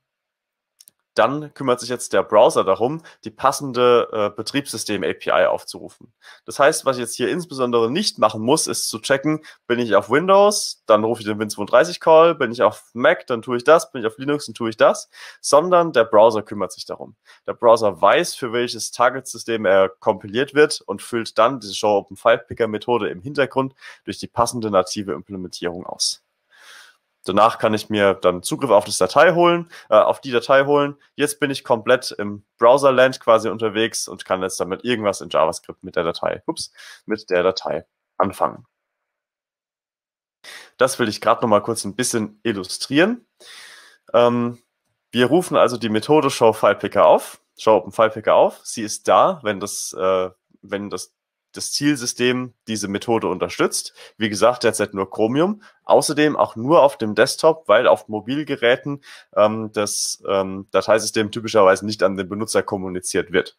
dann kümmert sich jetzt der Browser darum, die passende äh, Betriebssystem-API aufzurufen. Das heißt, was ich jetzt hier insbesondere nicht machen muss, ist zu checken, bin ich auf Windows, dann rufe ich den Win32-Call, bin ich auf Mac, dann tue ich das, bin ich auf Linux, dann tue ich das, sondern der Browser kümmert sich darum. Der Browser weiß, für welches Target-System er kompiliert wird und füllt dann diese Show Open File Picker Methode im Hintergrund durch die passende native Implementierung aus. Danach kann ich mir dann Zugriff auf das Datei holen, äh, auf die Datei holen. Jetzt bin ich komplett im Browserland quasi unterwegs und kann jetzt damit irgendwas in JavaScript mit der Datei, ups, mit der Datei anfangen. Das will ich gerade noch mal kurz ein bisschen illustrieren. Ähm, wir rufen also die Methode ShowFilePicker auf, ShowOpenFilePicker auf. Sie ist da, wenn das, äh, wenn das das Zielsystem diese Methode unterstützt. Wie gesagt, derzeit nur Chromium. Außerdem auch nur auf dem Desktop, weil auf Mobilgeräten ähm, das ähm, Dateisystem typischerweise nicht an den Benutzer kommuniziert wird.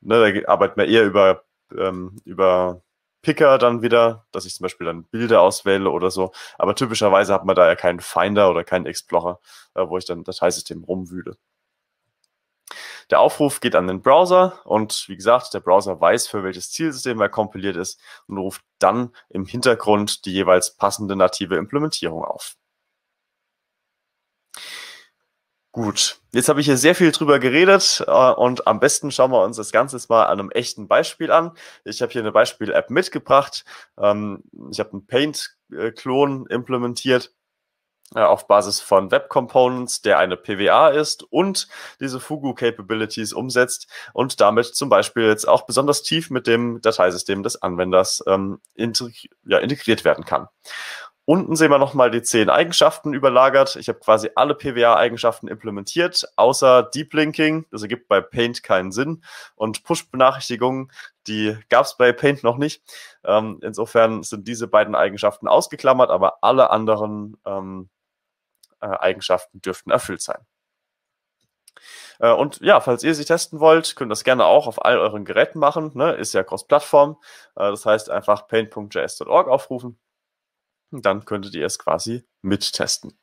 Ne, da arbeitet man eher über, ähm, über Picker dann wieder, dass ich zum Beispiel dann Bilder auswähle oder so. Aber typischerweise hat man da ja keinen Finder oder keinen Explorer, äh, wo ich dann Dateisystem rumwühle. Der Aufruf geht an den Browser und wie gesagt, der Browser weiß, für welches Zielsystem er kompiliert ist und ruft dann im Hintergrund die jeweils passende native Implementierung auf. Gut, jetzt habe ich hier sehr viel drüber geredet äh, und am besten schauen wir uns das Ganze jetzt mal an einem echten Beispiel an. Ich habe hier eine Beispiel-App mitgebracht. Ähm, ich habe einen Paint-Klon implementiert äh, auf Basis von Web Components, der eine PWA ist und diese Fugu Capabilities umsetzt und damit zum Beispiel jetzt auch besonders tief mit dem Dateisystem des Anwenders ähm, integri ja, integriert werden kann. Unten sehen wir nochmal die zehn Eigenschaften überlagert. Ich habe quasi alle PWA-Eigenschaften implementiert, außer Deep Linking. Das ergibt bei Paint keinen Sinn. Und Push-Benachrichtigungen, die gab es bei Paint noch nicht. Ähm, insofern sind diese beiden Eigenschaften ausgeklammert, aber alle anderen ähm, äh, Eigenschaften dürften erfüllt sein. Äh, und ja, falls ihr sie testen wollt, könnt ihr das gerne auch auf all euren Geräten machen. Ne? Ist ja cross-Plattform. Äh, das heißt einfach paint.js.org aufrufen. Und dann könntet ihr es quasi mittesten.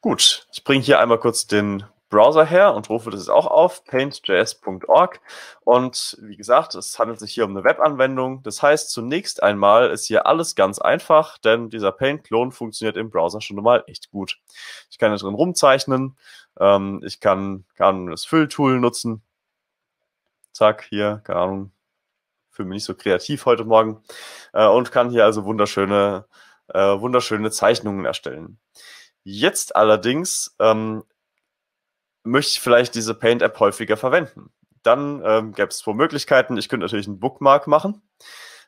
Gut, ich bringe hier einmal kurz den Browser her und rufe das auch auf, paint.js.org. Und wie gesagt, es handelt sich hier um eine Webanwendung. Das heißt, zunächst einmal ist hier alles ganz einfach, denn dieser Paint-Klon funktioniert im Browser schon mal echt gut. Ich kann hier drin rumzeichnen, ähm, ich kann, kann das Fülltool nutzen. Zack, hier, keine Ahnung, fühle mich nicht so kreativ heute Morgen äh, und kann hier also wunderschöne, äh, wunderschöne Zeichnungen erstellen. Jetzt allerdings ähm, möchte ich vielleicht diese Paint-App häufiger verwenden. Dann ähm, gäbe es zwei Möglichkeiten. Ich könnte natürlich einen Bookmark machen.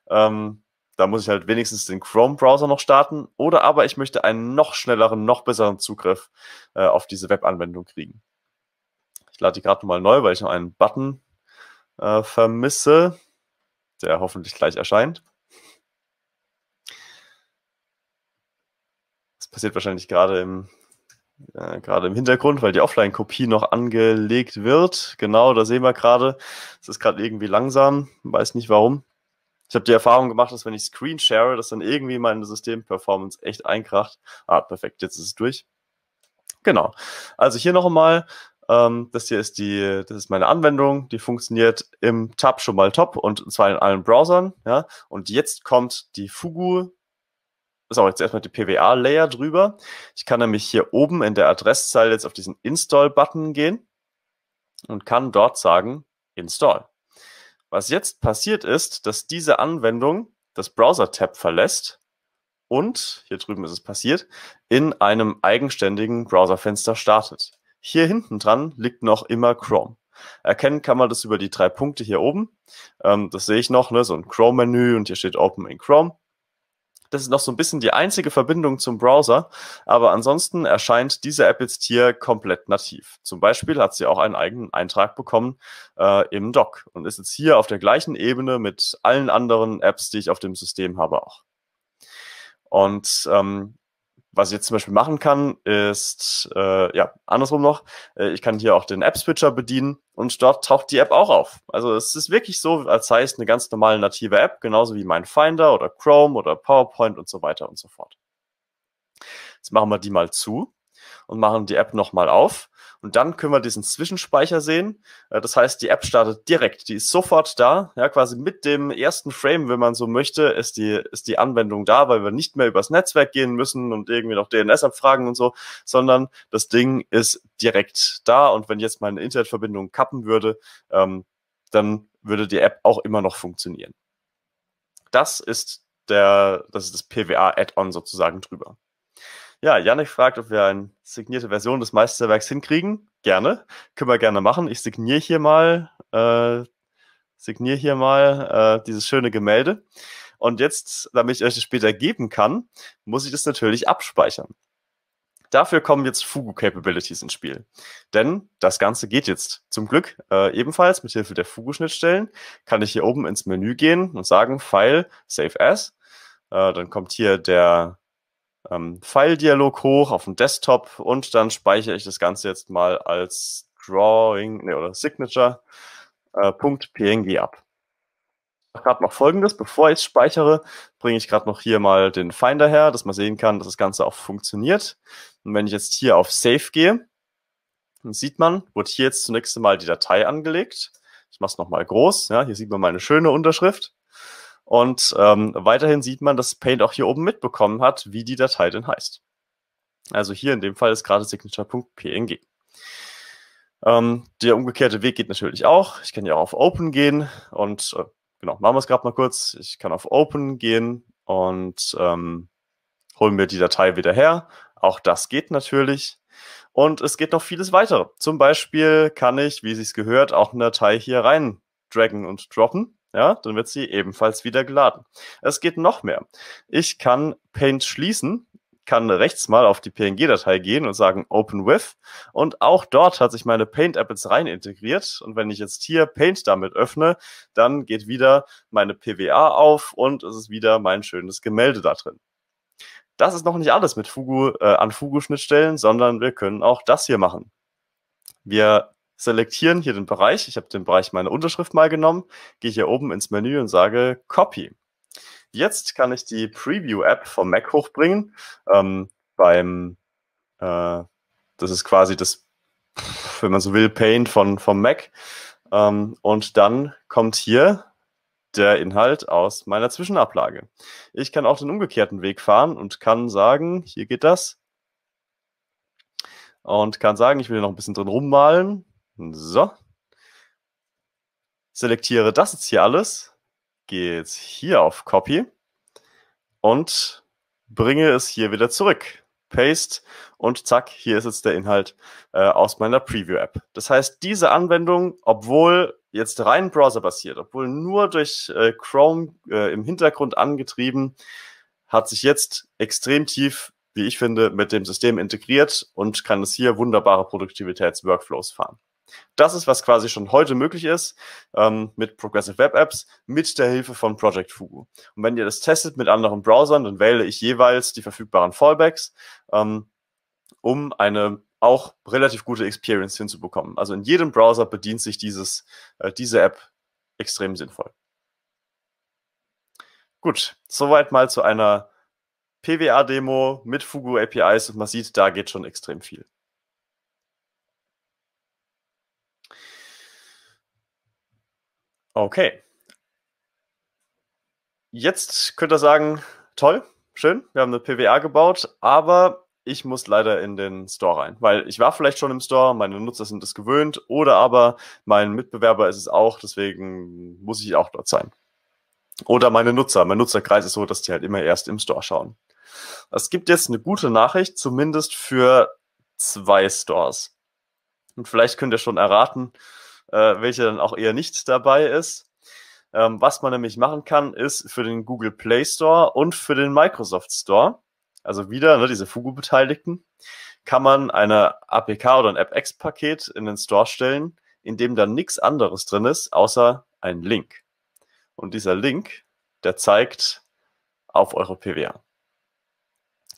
Ähm, da muss ich halt wenigstens den Chrome-Browser noch starten. Oder aber ich möchte einen noch schnelleren, noch besseren Zugriff äh, auf diese Web-Anwendung kriegen. Ich lade die gerade nochmal neu, weil ich noch einen Button äh, vermisse, der hoffentlich gleich erscheint. Das passiert wahrscheinlich gerade im ja, gerade im Hintergrund, weil die Offline-Kopie noch angelegt wird. Genau, da sehen wir gerade. Es ist gerade irgendwie langsam, weiß nicht warum. Ich habe die Erfahrung gemacht, dass wenn ich Screen share, dass dann irgendwie meine System-Performance echt einkracht. Ah, perfekt, jetzt ist es durch. Genau. Also hier noch einmal, ähm, das hier ist die, das ist meine Anwendung, die funktioniert im Tab schon mal top und zwar in allen Browsern. Ja? Und jetzt kommt die Fugu so, jetzt erstmal die PWA-Layer drüber. Ich kann nämlich hier oben in der Adresszeile jetzt auf diesen Install-Button gehen und kann dort sagen Install. Was jetzt passiert ist, dass diese Anwendung das Browser-Tab verlässt und, hier drüben ist es passiert, in einem eigenständigen Browserfenster startet. Hier hinten dran liegt noch immer Chrome. Erkennen kann man das über die drei Punkte hier oben. Ähm, das sehe ich noch, ne? so ein Chrome-Menü und hier steht Open in Chrome. Das ist noch so ein bisschen die einzige Verbindung zum Browser, aber ansonsten erscheint diese App jetzt hier komplett nativ. Zum Beispiel hat sie auch einen eigenen Eintrag bekommen äh, im Dock und ist jetzt hier auf der gleichen Ebene mit allen anderen Apps, die ich auf dem System habe, auch. Und ähm, was ich jetzt zum Beispiel machen kann, ist, äh, ja, andersrum noch, äh, ich kann hier auch den App-Switcher bedienen und dort taucht die App auch auf. Also es ist wirklich so, als sei es eine ganz normale native App, genauso wie mein Finder oder Chrome oder PowerPoint und so weiter und so fort. Jetzt machen wir die mal zu und machen die App nochmal auf und dann können wir diesen Zwischenspeicher sehen. Äh, das heißt, die App startet direkt. Die ist sofort da. Ja, quasi mit dem ersten Frame, wenn man so möchte, ist die, ist die Anwendung da, weil wir nicht mehr übers Netzwerk gehen müssen und irgendwie noch DNS abfragen und so, sondern das Ding ist direkt da. Und wenn jetzt meine Internetverbindung kappen würde, ähm, dann würde die App auch immer noch funktionieren. Das ist der, das ist das PWA-Add-on sozusagen drüber. Ja, Janik fragt, ob wir eine signierte Version des Meisterwerks hinkriegen. Gerne. Können wir gerne machen. Ich signiere hier mal, äh, signiere hier mal äh, dieses schöne Gemälde. Und jetzt, damit ich euch das später geben kann, muss ich das natürlich abspeichern. Dafür kommen jetzt Fugu-Capabilities ins Spiel. Denn das Ganze geht jetzt zum Glück äh, ebenfalls mit Hilfe der Fugu-Schnittstellen. Kann ich hier oben ins Menü gehen und sagen File Save As. Äh, dann kommt hier der ähm, File-Dialog hoch auf dem Desktop und dann speichere ich das Ganze jetzt mal als Drawing nee, oder Signature äh, .png ab. Gerade noch folgendes, bevor ich es speichere, bringe ich gerade noch hier mal den Finder her, dass man sehen kann, dass das Ganze auch funktioniert. Und wenn ich jetzt hier auf Save gehe, dann sieht man, wird hier jetzt zunächst einmal die Datei angelegt. Ich mache es nochmal groß, ja, hier sieht man meine schöne Unterschrift. Und ähm, weiterhin sieht man, dass Paint auch hier oben mitbekommen hat, wie die Datei denn heißt. Also hier in dem Fall ist gerade signature.png. Ähm, der umgekehrte Weg geht natürlich auch. Ich kann ja auch auf Open gehen und äh, genau, machen wir es gerade mal kurz. Ich kann auf Open gehen und ähm, holen mir die Datei wieder her. Auch das geht natürlich. Und es geht noch vieles weitere. Zum Beispiel kann ich, wie es sich gehört, auch eine Datei hier rein draggen und droppen ja, dann wird sie ebenfalls wieder geladen. Es geht noch mehr. Ich kann Paint schließen, kann rechts mal auf die PNG-Datei gehen und sagen Open With und auch dort hat sich meine Paint-App jetzt rein integriert und wenn ich jetzt hier Paint damit öffne, dann geht wieder meine PWA auf und es ist wieder mein schönes Gemälde da drin. Das ist noch nicht alles mit Fugu, äh, an Fugu-Schnittstellen, sondern wir können auch das hier machen. Wir selektieren hier den Bereich. Ich habe den Bereich meiner Unterschrift mal genommen, gehe hier oben ins Menü und sage Copy. Jetzt kann ich die Preview-App vom Mac hochbringen. Ähm, beim, äh, das ist quasi das, wenn man so will, Paint von, vom Mac. Ähm, und dann kommt hier der Inhalt aus meiner Zwischenablage. Ich kann auch den umgekehrten Weg fahren und kann sagen, hier geht das. Und kann sagen, ich will noch ein bisschen drin rummalen. So. Selektiere das jetzt hier alles. Gehe jetzt hier auf Copy und bringe es hier wieder zurück. Paste und zack, hier ist jetzt der Inhalt äh, aus meiner Preview-App. Das heißt, diese Anwendung, obwohl jetzt rein browserbasiert, obwohl nur durch äh, Chrome äh, im Hintergrund angetrieben, hat sich jetzt extrem tief, wie ich finde, mit dem System integriert und kann es hier wunderbare Produktivitäts-Workflows fahren. Das ist, was quasi schon heute möglich ist ähm, mit Progressive Web Apps mit der Hilfe von Project Fugu. Und wenn ihr das testet mit anderen Browsern, dann wähle ich jeweils die verfügbaren Fallbacks, ähm, um eine auch relativ gute Experience hinzubekommen. Also in jedem Browser bedient sich dieses, äh, diese App extrem sinnvoll. Gut, soweit mal zu einer PWA-Demo mit Fugu APIs und man sieht, da geht schon extrem viel. Okay. Jetzt könnt ihr sagen, toll, schön, wir haben eine PWA gebaut, aber ich muss leider in den Store rein, weil ich war vielleicht schon im Store, meine Nutzer sind es gewöhnt oder aber mein Mitbewerber ist es auch, deswegen muss ich auch dort sein. Oder meine Nutzer. Mein Nutzerkreis ist so, dass die halt immer erst im Store schauen. Es gibt jetzt eine gute Nachricht, zumindest für zwei Stores. Und vielleicht könnt ihr schon erraten, äh, welche dann auch eher nicht dabei ist. Ähm, was man nämlich machen kann, ist für den Google Play Store und für den Microsoft Store, also wieder ne, diese Fugu-Beteiligten, kann man eine APK oder ein AppX-Paket in den Store stellen, in dem dann nichts anderes drin ist, außer ein Link. Und dieser Link, der zeigt auf eure PWA.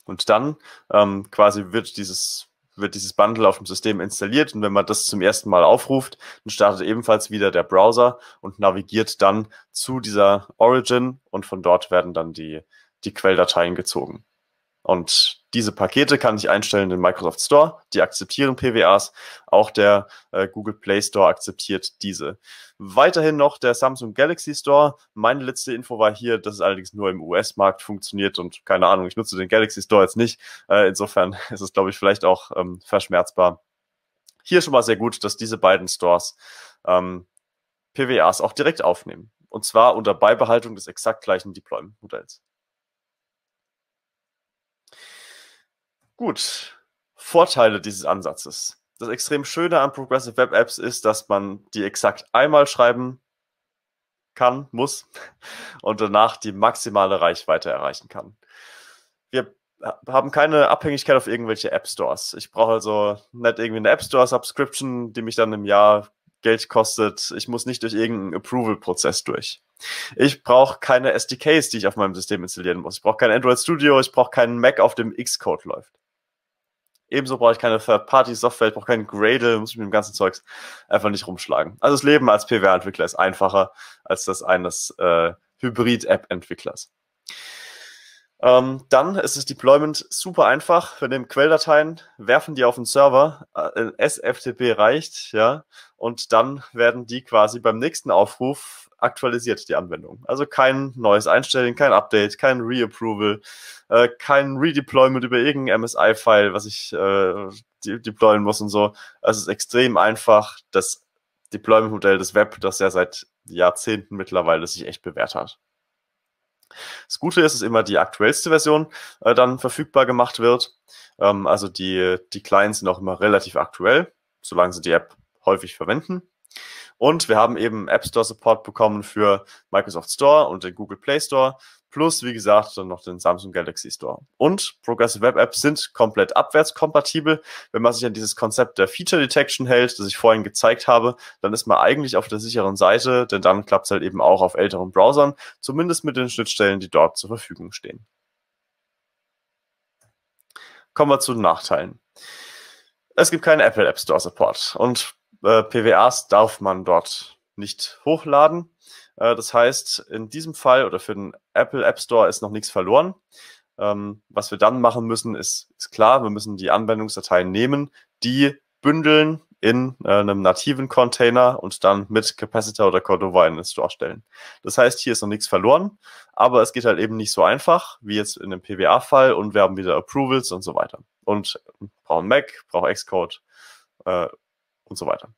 Und dann ähm, quasi wird dieses wird dieses Bundle auf dem System installiert und wenn man das zum ersten Mal aufruft, dann startet ebenfalls wieder der Browser und navigiert dann zu dieser Origin und von dort werden dann die, die Quelldateien gezogen. Und diese Pakete kann ich einstellen in den Microsoft Store, die akzeptieren PWAs. Auch der äh, Google Play Store akzeptiert diese. Weiterhin noch der Samsung Galaxy Store. Meine letzte Info war hier, dass es allerdings nur im US-Markt funktioniert und keine Ahnung, ich nutze den Galaxy Store jetzt nicht. Äh, insofern ist es, glaube ich, vielleicht auch ähm, verschmerzbar. Hier schon mal sehr gut, dass diese beiden Stores ähm, PWAs auch direkt aufnehmen. Und zwar unter Beibehaltung des exakt gleichen Deployment-Modells. Gut. Vorteile dieses Ansatzes. Das extrem Schöne an Progressive Web Apps ist, dass man die exakt einmal schreiben kann, muss und danach die maximale Reichweite erreichen kann. Wir haben keine Abhängigkeit auf irgendwelche App Stores. Ich brauche also nicht irgendwie eine App Store Subscription, die mich dann im Jahr Geld kostet. Ich muss nicht durch irgendeinen Approval-Prozess durch. Ich brauche keine SDKs, die ich auf meinem System installieren muss. Ich brauche kein Android Studio, ich brauche keinen Mac, auf dem Xcode läuft. Ebenso brauche ich keine Third-Party-Software, ich brauche keinen Gradle, muss ich mit dem ganzen Zeugs einfach nicht rumschlagen. Also das Leben als PWA-Entwickler ist einfacher als das eines äh, Hybrid-App-Entwicklers. Ähm, dann ist das Deployment super einfach. Wir nehmen Quelldateien, werfen die auf den Server, äh, SFTP reicht, ja, und dann werden die quasi beim nächsten Aufruf aktualisiert die Anwendung. Also kein neues Einstellen, kein Update, kein Reapproval, äh, kein Redeployment über irgendein MSI-File, was ich äh, de deployen muss und so. Also es ist extrem einfach, das Deployment-Modell des Web, das ja seit Jahrzehnten mittlerweile sich echt bewährt hat. Das Gute ist, dass immer die aktuellste Version äh, dann verfügbar gemacht wird. Ähm, also die, die Clients sind auch immer relativ aktuell, solange sie die App häufig verwenden. Und wir haben eben App Store Support bekommen für Microsoft Store und den Google Play Store. Plus, wie gesagt, dann noch den Samsung Galaxy Store. Und Progressive Web Apps sind komplett abwärtskompatibel. Wenn man sich an dieses Konzept der Feature Detection hält, das ich vorhin gezeigt habe, dann ist man eigentlich auf der sicheren Seite, denn dann klappt es halt eben auch auf älteren Browsern, zumindest mit den Schnittstellen, die dort zur Verfügung stehen. Kommen wir zu den Nachteilen. Es gibt keinen Apple App Store Support und äh, PWAs darf man dort nicht hochladen. Äh, das heißt, in diesem Fall oder für den Apple App Store ist noch nichts verloren. Ähm, was wir dann machen müssen, ist, ist klar, wir müssen die Anwendungsdateien nehmen, die bündeln in äh, einem nativen Container und dann mit Capacitor oder Cordova in den Store stellen. Das heißt, hier ist noch nichts verloren, aber es geht halt eben nicht so einfach wie jetzt in dem PWA-Fall und wir haben wieder Approvals und so weiter. Und brauchen Mac, brauchen Xcode äh, und so weiter.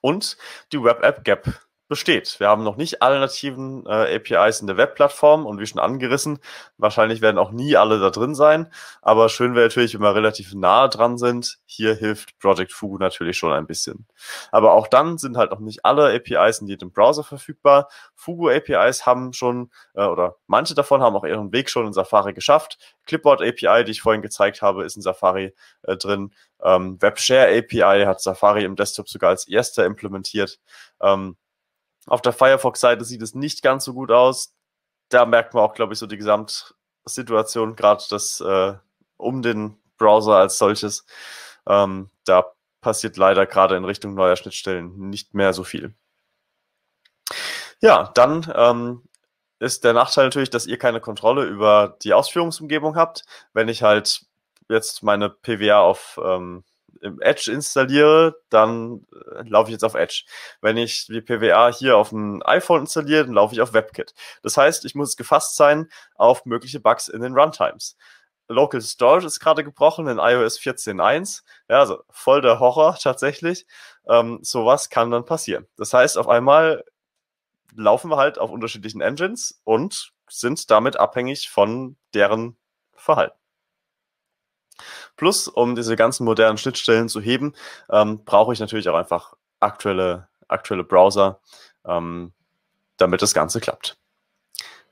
Und die Web App Gap besteht. Wir haben noch nicht alle nativen äh, APIs in der Webplattform und wie schon angerissen, wahrscheinlich werden auch nie alle da drin sein. Aber schön wäre natürlich, wenn wir relativ nahe dran sind. Hier hilft Project Fugu natürlich schon ein bisschen. Aber auch dann sind halt noch nicht alle APIs in jedem Browser verfügbar. Fugu APIs haben schon, äh, oder manche davon haben auch ihren Weg schon in Safari geschafft. Clipboard API, die ich vorhin gezeigt habe, ist in Safari äh, drin. Ähm, WebShare API hat Safari im Desktop sogar als erster implementiert. Ähm, auf der Firefox-Seite sieht es nicht ganz so gut aus. Da merkt man auch, glaube ich, so die Gesamtsituation, gerade das äh, um den Browser als solches. Ähm, da passiert leider gerade in Richtung neuer Schnittstellen nicht mehr so viel. Ja, dann ähm, ist der Nachteil natürlich, dass ihr keine Kontrolle über die Ausführungsumgebung habt. Wenn ich halt jetzt meine PWA auf ähm, im Edge installiere, dann äh, laufe ich jetzt auf Edge. Wenn ich die PWA hier auf dem iPhone installiere, dann laufe ich auf WebKit. Das heißt, ich muss gefasst sein auf mögliche Bugs in den Runtimes. Local Storage ist gerade gebrochen in iOS 14.1. Ja, also voll der Horror tatsächlich. Ähm, sowas kann dann passieren. Das heißt, auf einmal laufen wir halt auf unterschiedlichen Engines und sind damit abhängig von deren Verhalten. Plus, um diese ganzen modernen Schnittstellen zu heben, ähm, brauche ich natürlich auch einfach aktuelle, aktuelle Browser, ähm, damit das Ganze klappt.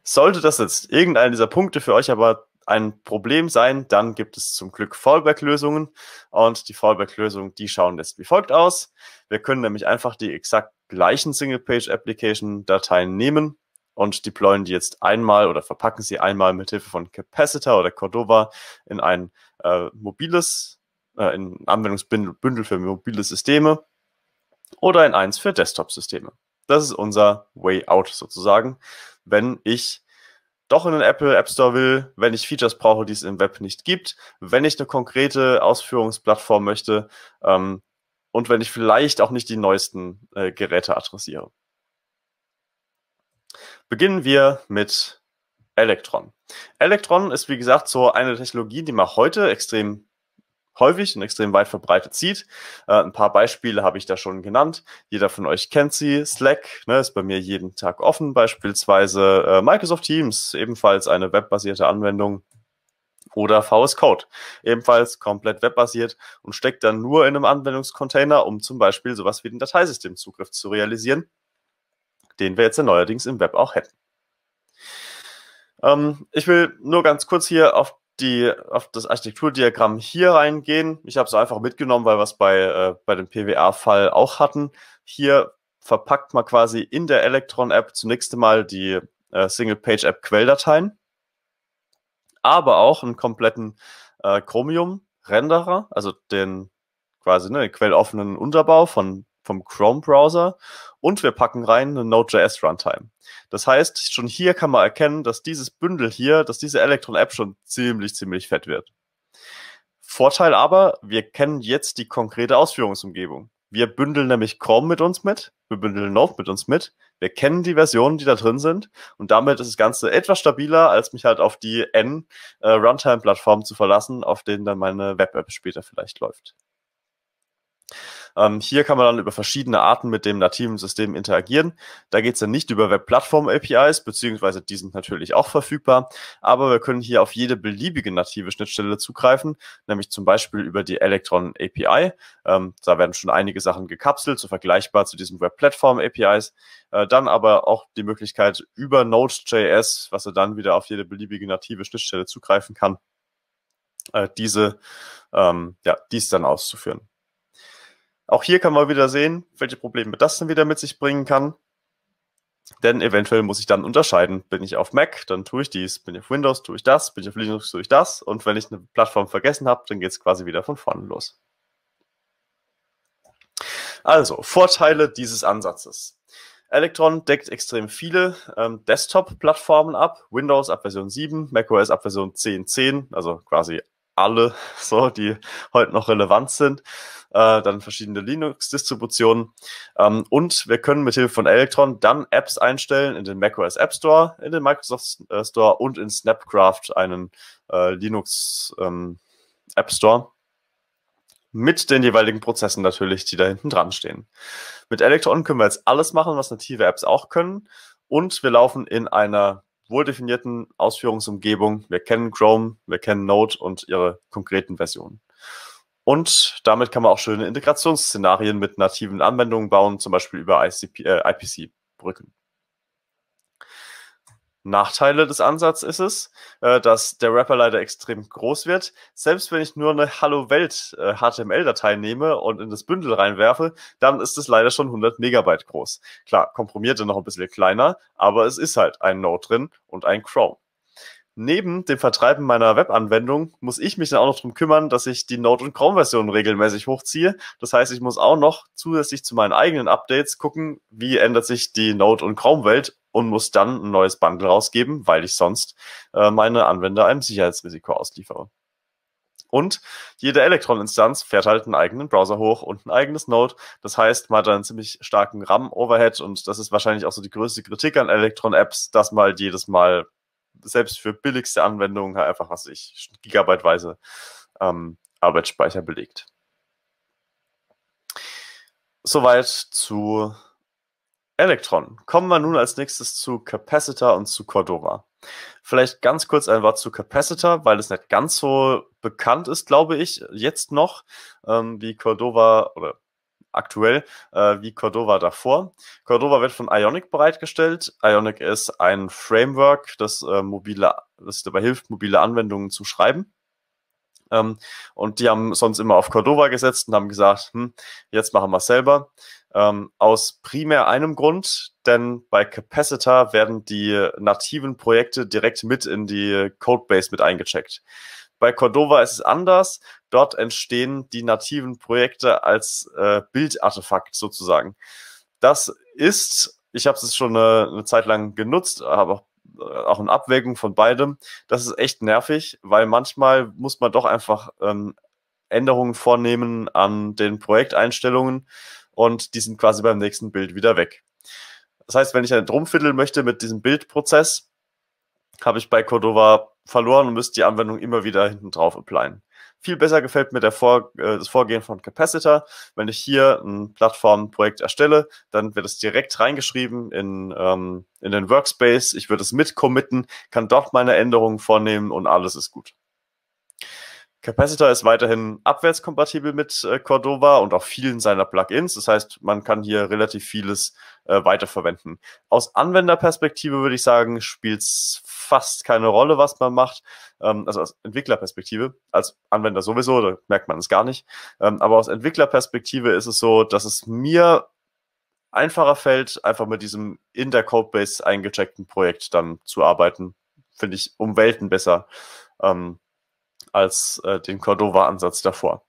Sollte das jetzt irgendeiner dieser Punkte für euch aber ein Problem sein, dann gibt es zum Glück Fallback-Lösungen und die Fallback-Lösungen, die schauen jetzt wie folgt aus. Wir können nämlich einfach die exakt gleichen Single-Page-Application-Dateien nehmen und deployen die jetzt einmal oder verpacken sie einmal mit Hilfe von Capacitor oder Cordova in ein äh, mobiles, äh, in Anwendungsbündel für mobile Systeme oder in eins für Desktop-Systeme. Das ist unser Way Out sozusagen, wenn ich doch in den Apple App Store will, wenn ich Features brauche, die es im Web nicht gibt, wenn ich eine konkrete Ausführungsplattform möchte ähm, und wenn ich vielleicht auch nicht die neuesten äh, Geräte adressiere. Beginnen wir mit Electron. Electron ist, wie gesagt, so eine Technologie, die man heute extrem häufig und extrem weit verbreitet sieht. Äh, ein paar Beispiele habe ich da schon genannt. Jeder von euch kennt sie. Slack ne, ist bei mir jeden Tag offen, beispielsweise äh, Microsoft Teams, ebenfalls eine webbasierte Anwendung. Oder VS Code, ebenfalls komplett webbasiert und steckt dann nur in einem Anwendungscontainer, um zum Beispiel sowas wie den Dateisystemzugriff zu realisieren den wir jetzt ja neuerdings im Web auch hätten. Ähm, ich will nur ganz kurz hier auf die, auf das Architekturdiagramm hier reingehen. Ich habe es einfach mitgenommen, weil wir es bei, äh, bei dem PWA-Fall auch hatten. Hier verpackt man quasi in der Electron-App zunächst einmal die äh, Single-Page-App-Quelldateien, aber auch einen kompletten äh, Chromium-Renderer, also den quasi ne, quelloffenen Unterbau von vom Chrome-Browser und wir packen rein eine Node.js-Runtime. Das heißt, schon hier kann man erkennen, dass dieses Bündel hier, dass diese Electron-App schon ziemlich, ziemlich fett wird. Vorteil aber, wir kennen jetzt die konkrete Ausführungsumgebung. Wir bündeln nämlich Chrome mit uns mit, wir bündeln Node mit uns mit, wir kennen die Versionen, die da drin sind und damit ist das Ganze etwas stabiler, als mich halt auf die N-Runtime-Plattform äh, zu verlassen, auf denen dann meine Web-App später vielleicht läuft. Ähm, hier kann man dann über verschiedene Arten mit dem nativen System interagieren. Da geht es dann nicht über Web-Plattform-APIs, beziehungsweise die sind natürlich auch verfügbar, aber wir können hier auf jede beliebige native Schnittstelle zugreifen, nämlich zum Beispiel über die Electron API. Ähm, da werden schon einige Sachen gekapselt, so vergleichbar zu diesen Web-Plattform-APIs. Äh, dann aber auch die Möglichkeit über Node.js, was er dann wieder auf jede beliebige native Schnittstelle zugreifen kann, äh, diese, ähm, ja, dies dann auszuführen. Auch hier kann man wieder sehen, welche Probleme das dann wieder mit sich bringen kann. Denn eventuell muss ich dann unterscheiden. Bin ich auf Mac, dann tue ich dies. Bin ich auf Windows, tue ich das. Bin ich auf Linux, tue ich das. Und wenn ich eine Plattform vergessen habe, dann geht es quasi wieder von vorne los. Also, Vorteile dieses Ansatzes. Electron deckt extrem viele ähm, Desktop-Plattformen ab. Windows ab Version 7, macOS ab Version 10.10, 10, also quasi alle, so, die heute noch relevant sind. Äh, dann verschiedene Linux-Distributionen. Ähm, und wir können mit Hilfe von Electron dann Apps einstellen in den macOS App Store, in den Microsoft äh, Store und in Snapcraft, einen äh, Linux ähm, App Store. Mit den jeweiligen Prozessen natürlich, die da hinten dran stehen. Mit Electron können wir jetzt alles machen, was native Apps auch können. Und wir laufen in einer wohldefinierten Ausführungsumgebung. Wir kennen Chrome, wir kennen Node und ihre konkreten Versionen. Und damit kann man auch schöne Integrationsszenarien mit nativen Anwendungen bauen, zum Beispiel über äh, IPC-Brücken. Nachteile des Ansatzes ist es, äh, dass der Wrapper leider extrem groß wird. Selbst wenn ich nur eine Hallo Welt HTML-Datei äh, nehme und in das Bündel reinwerfe, dann ist es leider schon 100 Megabyte groß. Klar, komprimierte noch ein bisschen kleiner, aber es ist halt ein Node drin und ein Chrome. Neben dem Vertreiben meiner Webanwendung muss ich mich dann auch noch darum kümmern, dass ich die Node- und Chrome-Version regelmäßig hochziehe. Das heißt, ich muss auch noch zusätzlich zu meinen eigenen Updates gucken, wie ändert sich die Node- und Chrome-Welt und muss dann ein neues Bundle rausgeben, weil ich sonst äh, meine Anwender einem Sicherheitsrisiko ausliefere. Und jede Electron-Instanz fährt halt einen eigenen Browser hoch und ein eigenes Node. Das heißt, man hat einen ziemlich starken RAM-Overhead und das ist wahrscheinlich auch so die größte Kritik an Electron-Apps, dass man halt jedes Mal selbst für billigste Anwendungen halt einfach, was ich, gigabyteweise ähm, Arbeitsspeicher belegt. Soweit zu Elektron. Kommen wir nun als nächstes zu Capacitor und zu Cordova. Vielleicht ganz kurz ein Wort zu Capacitor, weil es nicht ganz so bekannt ist, glaube ich, jetzt noch, ähm, wie Cordova oder aktuell äh, wie Cordova davor. Cordova wird von Ionic bereitgestellt. Ionic ist ein Framework, das äh, mobile, das dabei hilft, mobile Anwendungen zu schreiben. Ähm, und die haben sonst immer auf Cordova gesetzt und haben gesagt, hm, jetzt machen wir es selber. Ähm, aus primär einem Grund, denn bei Capacitor werden die nativen Projekte direkt mit in die Codebase mit eingecheckt. Bei Cordova ist es anders. Dort entstehen die nativen Projekte als äh, Bildartefakt sozusagen. Das ist, ich habe es schon eine, eine, Zeit lang genutzt, habe auch auch eine Abwägung von beidem. Das ist echt nervig, weil manchmal muss man doch einfach ähm, Änderungen vornehmen an den Projekteinstellungen und die sind quasi beim nächsten Bild wieder weg. Das heißt, wenn ich dann rumfiddeln möchte mit diesem Bildprozess, habe ich bei Cordova verloren und müsste die Anwendung immer wieder hinten drauf applyen. Viel besser gefällt mir der Vor äh, das Vorgehen von Capacitor. Wenn ich hier ein Plattformprojekt erstelle, dann wird es direkt reingeschrieben in, ähm, in den Workspace. Ich würde es mitcommitten, kann dort meine Änderungen vornehmen und alles ist gut. Capacitor ist weiterhin abwärtskompatibel mit äh, Cordova und auch vielen seiner Plugins. Das heißt, man kann hier relativ vieles äh, weiterverwenden. Aus Anwenderperspektive würde ich sagen, spielt es fast keine Rolle, was man macht. Ähm, also aus Entwicklerperspektive, als Anwender sowieso, da merkt man es gar nicht. Ähm, aber aus Entwicklerperspektive ist es so, dass es mir einfacher fällt, einfach mit diesem in der Codebase eingecheckten Projekt dann zu arbeiten. Finde ich um Welten besser. Ähm, als äh, den Cordova-Ansatz davor.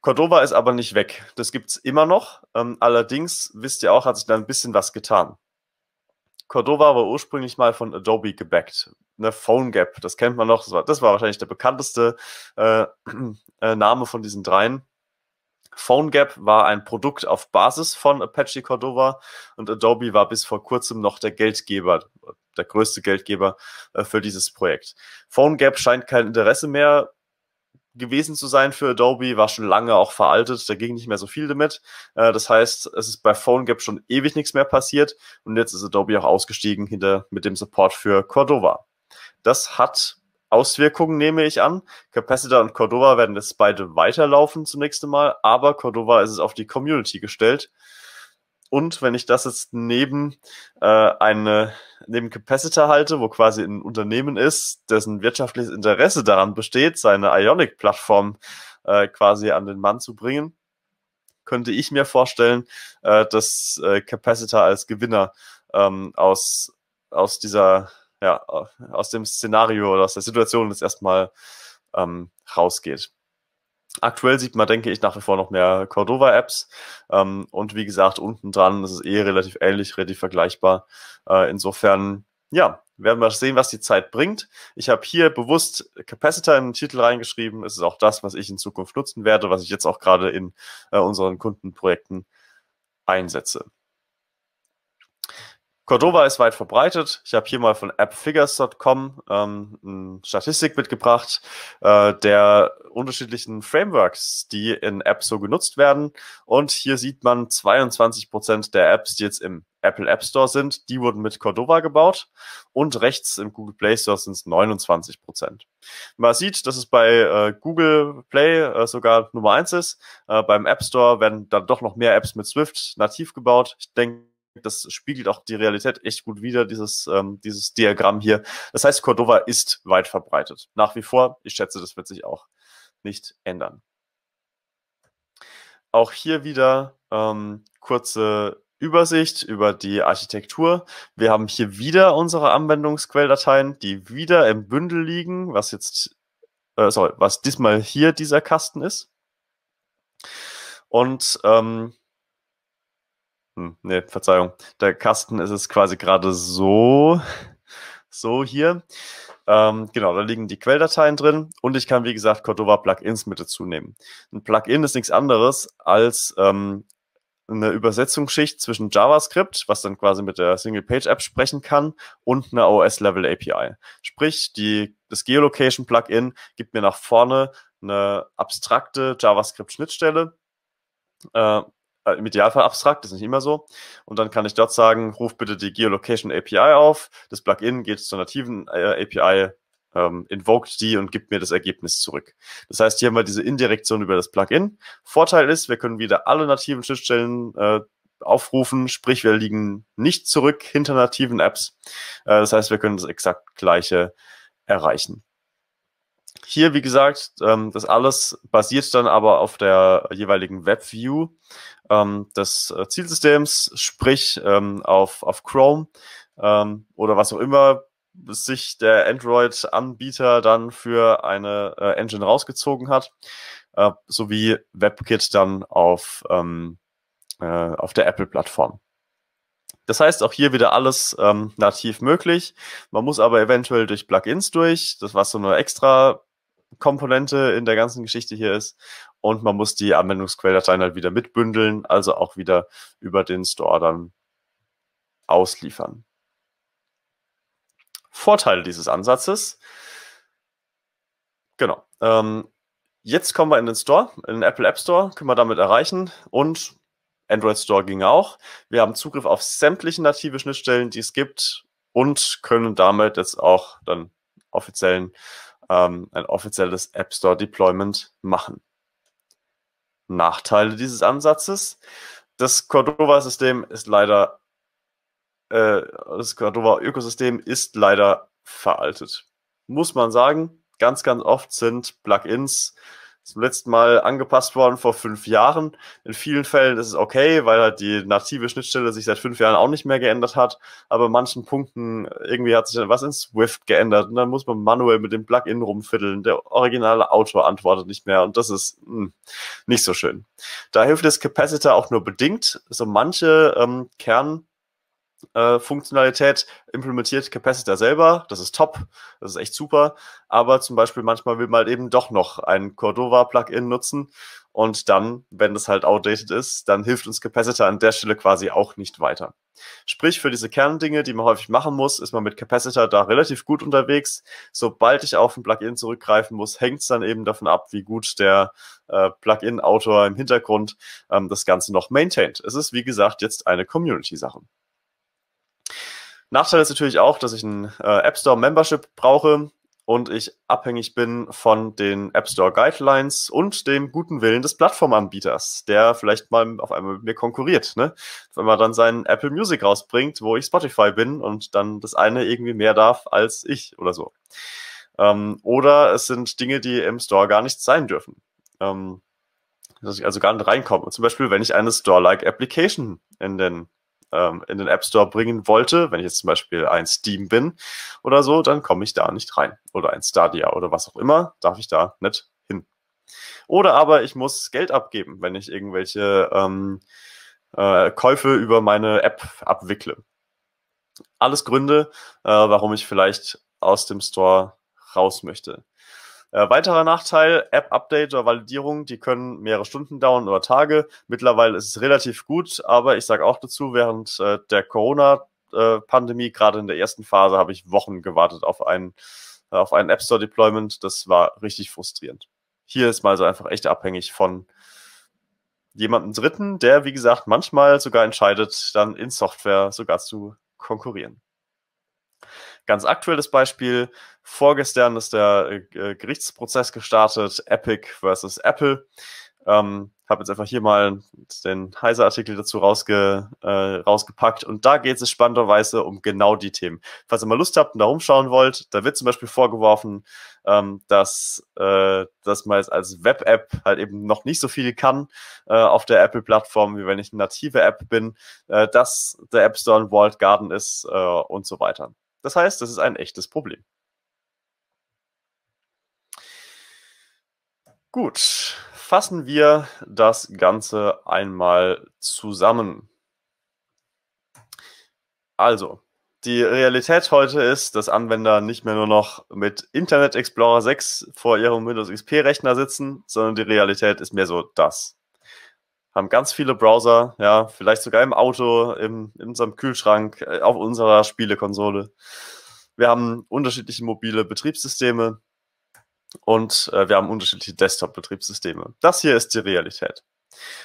Cordova ist aber nicht weg. Das gibt es immer noch. Ähm, allerdings, wisst ihr auch, hat sich da ein bisschen was getan. Cordova war ursprünglich mal von Adobe gebackt. Eine Phone Gap, das kennt man noch. Das war, das war wahrscheinlich der bekannteste äh, äh, Name von diesen dreien. PhoneGap war ein Produkt auf Basis von Apache Cordova und Adobe war bis vor kurzem noch der Geldgeber der größte Geldgeber äh, für dieses Projekt. PhoneGap scheint kein Interesse mehr gewesen zu sein für Adobe, war schon lange auch veraltet, da ging nicht mehr so viel damit. Äh, das heißt, es ist bei PhoneGap schon ewig nichts mehr passiert und jetzt ist Adobe auch ausgestiegen hinter, mit dem Support für Cordova. Das hat Auswirkungen nehme ich an. Capacitor und Cordova werden jetzt beide weiterlaufen zum nächsten Mal, aber Cordova ist es auf die Community gestellt und wenn ich das jetzt neben äh, eine neben Capacitor halte, wo quasi ein Unternehmen ist, dessen wirtschaftliches Interesse daran besteht, seine Ionic-Plattform äh, quasi an den Mann zu bringen, könnte ich mir vorstellen, äh, dass äh, Capacitor als Gewinner ähm, aus aus dieser ja aus dem Szenario oder aus der Situation jetzt erstmal ähm, rausgeht. Aktuell sieht man, denke ich, nach wie vor noch mehr Cordova-Apps. Ähm, und wie gesagt, unten dran ist es eh relativ ähnlich, relativ vergleichbar. Äh, insofern, ja, werden wir sehen, was die Zeit bringt. Ich habe hier bewusst Capacitor in den Titel reingeschrieben. Es ist auch das, was ich in Zukunft nutzen werde, was ich jetzt auch gerade in äh, unseren Kundenprojekten einsetze. Cordova ist weit verbreitet. Ich habe hier mal von appfigures.com ähm, eine Statistik mitgebracht äh, der unterschiedlichen Frameworks, die in Apps so genutzt werden. Und hier sieht man 22% der Apps, die jetzt im Apple App Store sind, die wurden mit Cordova gebaut. Und rechts im Google Play Store sind es 29 Man sieht, dass es bei äh, Google Play äh, sogar Nummer eins ist. Äh, beim App Store werden dann doch noch mehr Apps mit Swift nativ gebaut. Ich denke, das spiegelt auch die Realität echt gut wider, dieses, ähm, dieses Diagramm hier. Das heißt, Cordova ist weit verbreitet. Nach wie vor, ich schätze, das wird sich auch nicht ändern. Auch hier wieder ähm, kurze Übersicht über die Architektur. Wir haben hier wieder unsere Anwendungsquelldateien, die wieder im Bündel liegen, was jetzt, äh, sorry, was diesmal hier dieser Kasten ist. Und ähm, hm, ne, Verzeihung. Der Kasten ist es quasi gerade so, so hier. Ähm, genau, da liegen die Quelldateien drin und ich kann, wie gesagt, Cordova Plugins mit dazu nehmen. Ein Plugin ist nichts anderes als ähm, eine Übersetzungsschicht zwischen JavaScript, was dann quasi mit der Single-Page-App sprechen kann, und einer OS-Level-API. Sprich, die, das Geolocation-Plugin gibt mir nach vorne eine abstrakte JavaScript-Schnittstelle, äh, äh, im Idealfall abstrakt, das ist nicht immer so. Und dann kann ich dort sagen, ruf bitte die Geolocation API auf, das Plugin geht zur nativen äh, API, ähm, invoked die und gibt mir das Ergebnis zurück. Das heißt, hier haben wir diese Indirektion über das Plugin. Vorteil ist, wir können wieder alle nativen Schnittstellen äh, aufrufen, sprich, wir liegen nicht zurück hinter nativen Apps. Äh, das heißt, wir können das exakt gleiche erreichen. Hier, wie gesagt, ähm, das alles basiert dann aber auf der jeweiligen Webview ähm, des äh, Zielsystems, sprich ähm, auf, auf Chrome ähm, oder was auch immer sich der Android-Anbieter dann für eine äh, Engine rausgezogen hat, äh, sowie WebKit dann auf, ähm, äh, auf der Apple-Plattform. Das heißt, auch hier wieder alles ähm, nativ möglich. Man muss aber eventuell durch Plugins durch, das was so eine extra Komponente in der ganzen Geschichte hier ist. Und man muss die Anwendungsquelldateien halt wieder mitbündeln, also auch wieder über den Store dann ausliefern. Vorteile dieses Ansatzes. Genau. Ähm, jetzt kommen wir in den Store, in den Apple App Store, können wir damit erreichen und Android Store ging auch. Wir haben Zugriff auf sämtliche native Schnittstellen, die es gibt und können damit jetzt auch dann offiziellen, ähm, ein offizielles App Store Deployment machen. Nachteile dieses Ansatzes. Das Cordova-System ist leider, äh, das Cordova-Ökosystem ist leider veraltet. Muss man sagen, ganz, ganz oft sind Plugins zum letzten Mal angepasst worden vor fünf Jahren. In vielen Fällen ist es okay, weil halt die native Schnittstelle sich seit fünf Jahren auch nicht mehr geändert hat. Aber in manchen Punkten irgendwie hat sich dann was in Swift geändert und dann muss man manuell mit dem Plugin rumfiddeln. Der originale Autor antwortet nicht mehr und das ist mh, hm, nicht so schön. Da hilft das Capacitor auch nur bedingt. So manche ähm, Kern äh, Funktionalität implementiert Capacitor selber. Das ist top, das ist echt super. Aber zum Beispiel manchmal will man halt eben doch noch ein Cordova-Plugin nutzen. Und dann, wenn das halt outdated ist, dann hilft uns Capacitor an der Stelle quasi auch nicht weiter. Sprich, für diese Kerndinge, die man häufig machen muss, ist man mit Capacitor da relativ gut unterwegs. Sobald ich auf ein Plugin zurückgreifen muss, hängt es dann eben davon ab, wie gut der äh, Plugin-Autor im Hintergrund ähm, das Ganze noch maintaint. Es ist, wie gesagt, jetzt eine Community-Sache. Nachteil ist natürlich auch, dass ich ein äh, App Store Membership brauche und ich abhängig bin von den App Store Guidelines und dem guten Willen des Plattformanbieters, der vielleicht mal auf einmal mit mir konkurriert. Ne? Wenn man dann seinen Apple Music rausbringt, wo ich Spotify bin und dann das eine irgendwie mehr darf als ich oder so. Ähm, oder es sind Dinge, die im Store gar nicht sein dürfen. Ähm, dass ich also gar nicht reinkomme. Zum Beispiel, wenn ich eine Store-like Application in den ähm, in den App Store bringen wollte, wenn ich jetzt zum Beispiel ein Steam bin oder so, dann komme ich da nicht rein. Oder ein Stadia oder was auch immer, darf ich da nicht hin. Oder aber ich muss Geld abgeben, wenn ich irgendwelche ähm, äh, Käufe über meine App abwickle. Alles Gründe, äh, warum ich vielleicht aus dem Store raus möchte. Äh, weiterer Nachteil, App-Update oder Validierung, die können mehrere Stunden dauern oder Tage. Mittlerweile ist es relativ gut, aber ich sage auch dazu, während äh, der Corona-Pandemie, äh, gerade in der ersten Phase, habe ich Wochen gewartet auf einen, auf einen App Store Deployment. Das war richtig frustrierend. Hier ist man also einfach echt abhängig von jemandem Dritten, der, wie gesagt, manchmal sogar entscheidet, dann in Software sogar zu konkurrieren. Ganz aktuelles Beispiel, vorgestern ist der äh, äh Gerichtsprozess gestartet, Epic versus Apple. Ähm, habe jetzt einfach hier mal den Heiser-Artikel dazu rausge, äh, rausgepackt und da geht es spannenderweise um genau die Themen. Falls ihr mal Lust habt und da rumschauen wollt, da wird zum Beispiel vorgeworfen, ähm, dass, äh, dass man jetzt als Web-App halt eben noch nicht so viel kann äh, auf der Apple-Plattform, wie wenn ich eine native App bin, äh, dass der App Store ein Walled Garden ist äh, und so weiter. Das heißt, das ist ein echtes Problem. Gut, fassen wir das Ganze einmal zusammen. Also, die Realität heute ist, dass Anwender nicht mehr nur noch mit Internet Explorer 6 vor ihrem Windows XP-Rechner sitzen, sondern die Realität ist mehr so das haben ganz viele Browser, ja, vielleicht sogar im Auto, im, in unserem Kühlschrank, äh, auf unserer Spielekonsole. Wir haben unterschiedliche mobile Betriebssysteme und äh, wir haben unterschiedliche Desktop-Betriebssysteme. Das hier ist die Realität.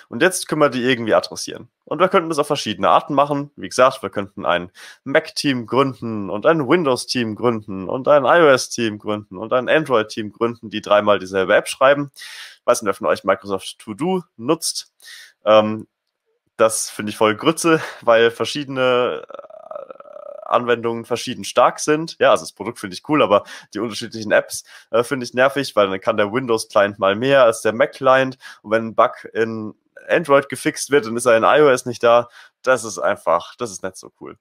Und jetzt können wir die irgendwie adressieren. Und wir könnten das auf verschiedene Arten machen. Wie gesagt, wir könnten ein Mac-Team gründen und ein Windows-Team gründen und ein iOS-Team gründen und ein Android-Team gründen, die dreimal dieselbe App schreiben weiß nicht, wer von euch Microsoft To Do nutzt. Ähm, das finde ich voll Grütze, weil verschiedene äh, Anwendungen verschieden stark sind. Ja, also das Produkt finde ich cool, aber die unterschiedlichen Apps äh, finde ich nervig, weil dann kann der Windows-Client mal mehr als der Mac-Client. Und wenn ein Bug in Android gefixt wird, dann ist er in iOS nicht da. Das ist einfach, das ist nicht so cool.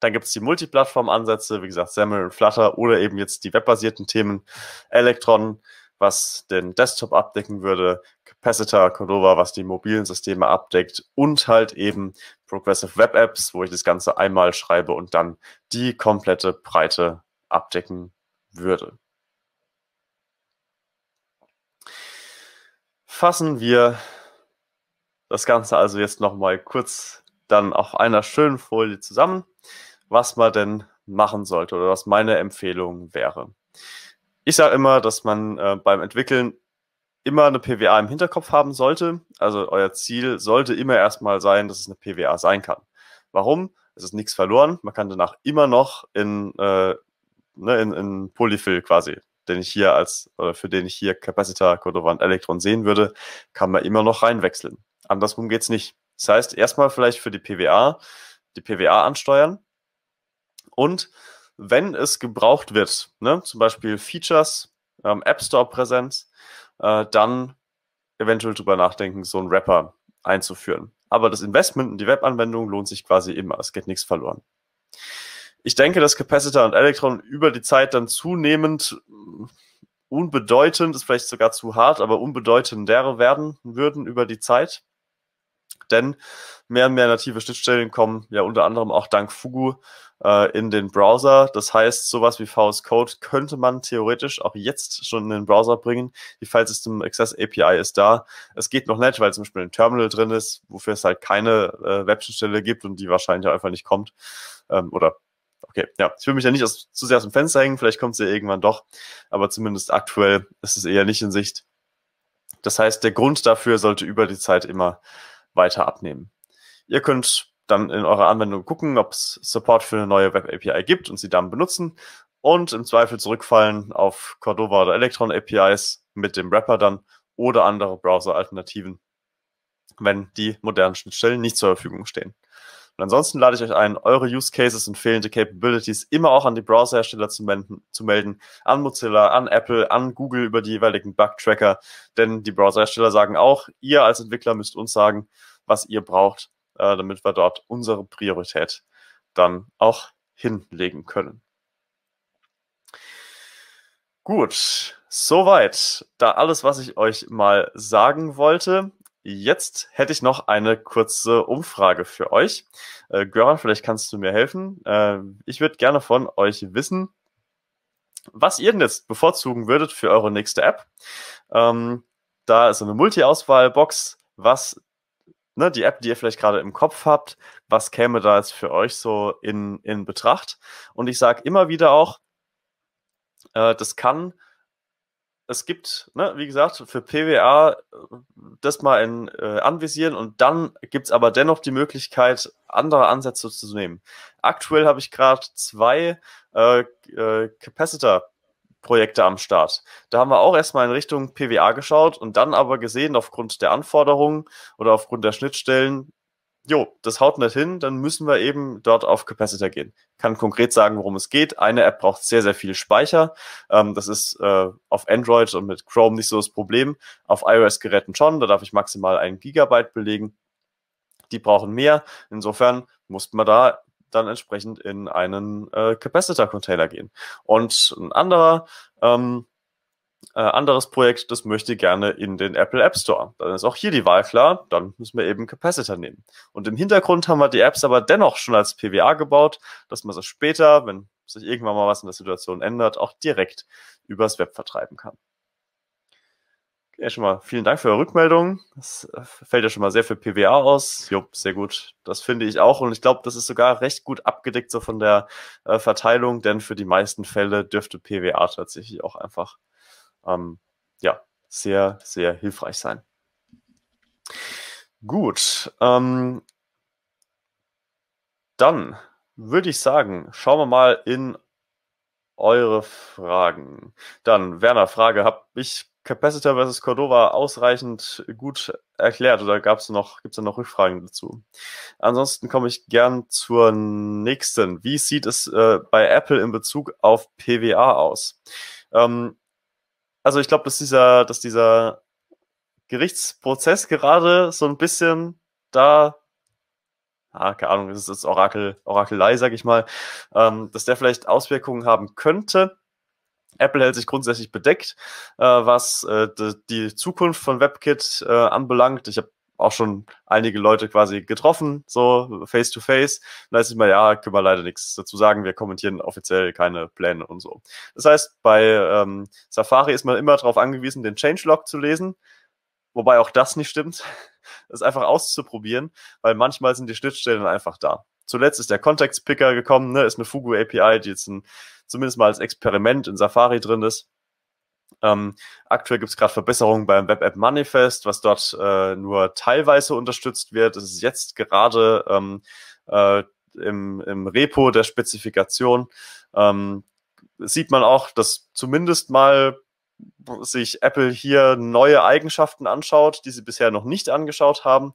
Dann gibt es die Multiplattform-Ansätze, wie gesagt, Samuel und Flutter oder eben jetzt die webbasierten Themen, Electron was den Desktop abdecken würde, Capacitor, Cordova, was die mobilen Systeme abdeckt und halt eben Progressive Web Apps, wo ich das Ganze einmal schreibe und dann die komplette Breite abdecken würde. Fassen wir das Ganze also jetzt nochmal kurz dann auf einer schönen Folie zusammen, was man denn machen sollte oder was meine Empfehlung wäre. Ich sage immer, dass man äh, beim Entwickeln immer eine PWA im Hinterkopf haben sollte. Also euer Ziel sollte immer erstmal sein, dass es eine PWA sein kann. Warum? Es ist nichts verloren. Man kann danach immer noch in, äh, ne, in, in Polyfill quasi, den ich hier als, oder für den ich hier Capacitor, Codovant, Elektron sehen würde, kann man immer noch reinwechseln. Andersrum geht's nicht. Das heißt, erstmal vielleicht für die PWA, die PWA ansteuern und wenn es gebraucht wird, ne? zum Beispiel Features, ähm, App Store Präsenz, äh, dann eventuell drüber nachdenken, so einen Wrapper einzuführen. Aber das Investment in die Webanwendung lohnt sich quasi immer. Es geht nichts verloren. Ich denke, dass Capacitor und Electron über die Zeit dann zunehmend mm, unbedeutend, ist vielleicht sogar zu hart, aber unbedeutender werden würden über die Zeit denn mehr und mehr native Schnittstellen kommen ja unter anderem auch dank Fugu äh, in den Browser. Das heißt, sowas wie VS Code könnte man theoretisch auch jetzt schon in den Browser bringen. Die File System Access API ist da. Es geht noch nicht, weil zum Beispiel ein Terminal drin ist, wofür es halt keine äh, Webschnittstelle gibt und die wahrscheinlich einfach nicht kommt. Ähm, oder Okay, ja, ich will mich ja nicht aus, zu sehr aus dem Fenster hängen, vielleicht kommt sie ja irgendwann doch, aber zumindest aktuell ist es eher nicht in Sicht. Das heißt, der Grund dafür sollte über die Zeit immer weiter abnehmen. Ihr könnt dann in eurer Anwendung gucken, ob es Support für eine neue Web API gibt und sie dann benutzen und im Zweifel zurückfallen auf Cordova oder Electron APIs mit dem Wrapper dann oder andere Browser-Alternativen, wenn die modernen Schnittstellen nicht zur Verfügung stehen. Und ansonsten lade ich euch ein, eure Use Cases und fehlende Capabilities immer auch an die Browserhersteller zu, melden, zu melden, an Mozilla, an Apple, an Google über die jeweiligen Bug-Tracker. Denn die Browserhersteller sagen auch, ihr als Entwickler müsst uns sagen, was ihr braucht, äh, damit wir dort unsere Priorität dann auch hinlegen können. Gut, soweit. Da alles, was ich euch mal sagen wollte. Jetzt hätte ich noch eine kurze Umfrage für euch. Äh, Göran, vielleicht kannst du mir helfen. Äh, ich würde gerne von euch wissen, was ihr denn jetzt bevorzugen würdet für eure nächste App. Ähm, da ist eine Multi-Auswahl-Box, was ne, die App, die ihr vielleicht gerade im Kopf habt, was käme da jetzt für euch so in, in Betracht? Und ich sage immer wieder auch, äh, das kann es gibt, ne, wie gesagt, für PWA das mal in, äh, anvisieren und dann gibt es aber dennoch die Möglichkeit, andere Ansätze zu nehmen. Aktuell habe ich gerade zwei äh, äh, Capacitor Projekte am Start. Da haben wir auch erstmal in Richtung PWA geschaut und dann aber gesehen, aufgrund der Anforderungen oder aufgrund der Schnittstellen, jo, das haut nicht hin, dann müssen wir eben dort auf Capacitor gehen. Kann konkret sagen, worum es geht. Eine App braucht sehr, sehr viel Speicher. Ähm, das ist äh, auf Android und mit Chrome nicht so das Problem. Auf iOS-Geräten schon, da darf ich maximal einen Gigabyte belegen. Die brauchen mehr. Insofern muss man da dann entsprechend in einen äh, Capacitor-Container gehen. Und ein anderer ähm, äh, anderes Projekt, das möchte gerne in den Apple App Store. Dann ist auch hier die Wahl klar, dann müssen wir eben Capacitor nehmen. Und im Hintergrund haben wir die Apps aber dennoch schon als PWA gebaut, dass man sie später, wenn sich irgendwann mal was in der Situation ändert, auch direkt übers Web vertreiben kann. Ja, schon mal vielen Dank für eure Rückmeldung. Das äh, fällt ja schon mal sehr für PWA aus. Jupp, sehr gut. Das finde ich auch. Und ich glaube, das ist sogar recht gut abgedeckt so von der äh, Verteilung, denn für die meisten Fälle dürfte PWA tatsächlich auch einfach ähm, ja, sehr, sehr hilfreich sein. Gut, ähm, dann würde ich sagen, schauen wir mal in eure Fragen. Dann, Werner, Frage, habe ich Capacitor versus Cordova ausreichend gut erklärt oder gibt es da noch Rückfragen dazu? Ansonsten komme ich gern zur nächsten. Wie sieht es äh, bei Apple in Bezug auf PWA aus? Ähm, also ich glaube, dass dieser, dass dieser Gerichtsprozess gerade so ein bisschen da, ah, keine Ahnung, das ist jetzt Orakel, Orakelei, sag ich mal, ähm, dass der vielleicht Auswirkungen haben könnte. Apple hält sich grundsätzlich bedeckt, äh, was äh, die Zukunft von WebKit äh, anbelangt. Ich habe auch schon einige Leute quasi getroffen, so face to face. da ist immer, ja, können wir leider nichts dazu sagen, wir kommentieren offiziell keine Pläne und so. Das heißt, bei ähm, Safari ist man immer darauf angewiesen, den Changelog zu lesen, wobei auch das nicht stimmt. Das einfach auszuprobieren, weil manchmal sind die Schnittstellen einfach da. Zuletzt ist der Context Picker gekommen, ne, ist eine Fugu API, die jetzt ein, zumindest mal als Experiment in Safari drin ist ähm, aktuell gibt es gerade Verbesserungen beim Web App Manifest, was dort äh, nur teilweise unterstützt wird. Es ist jetzt gerade ähm, äh, im, im Repo der Spezifikation. Ähm, sieht man auch, dass zumindest mal sich Apple hier neue Eigenschaften anschaut, die sie bisher noch nicht angeschaut haben.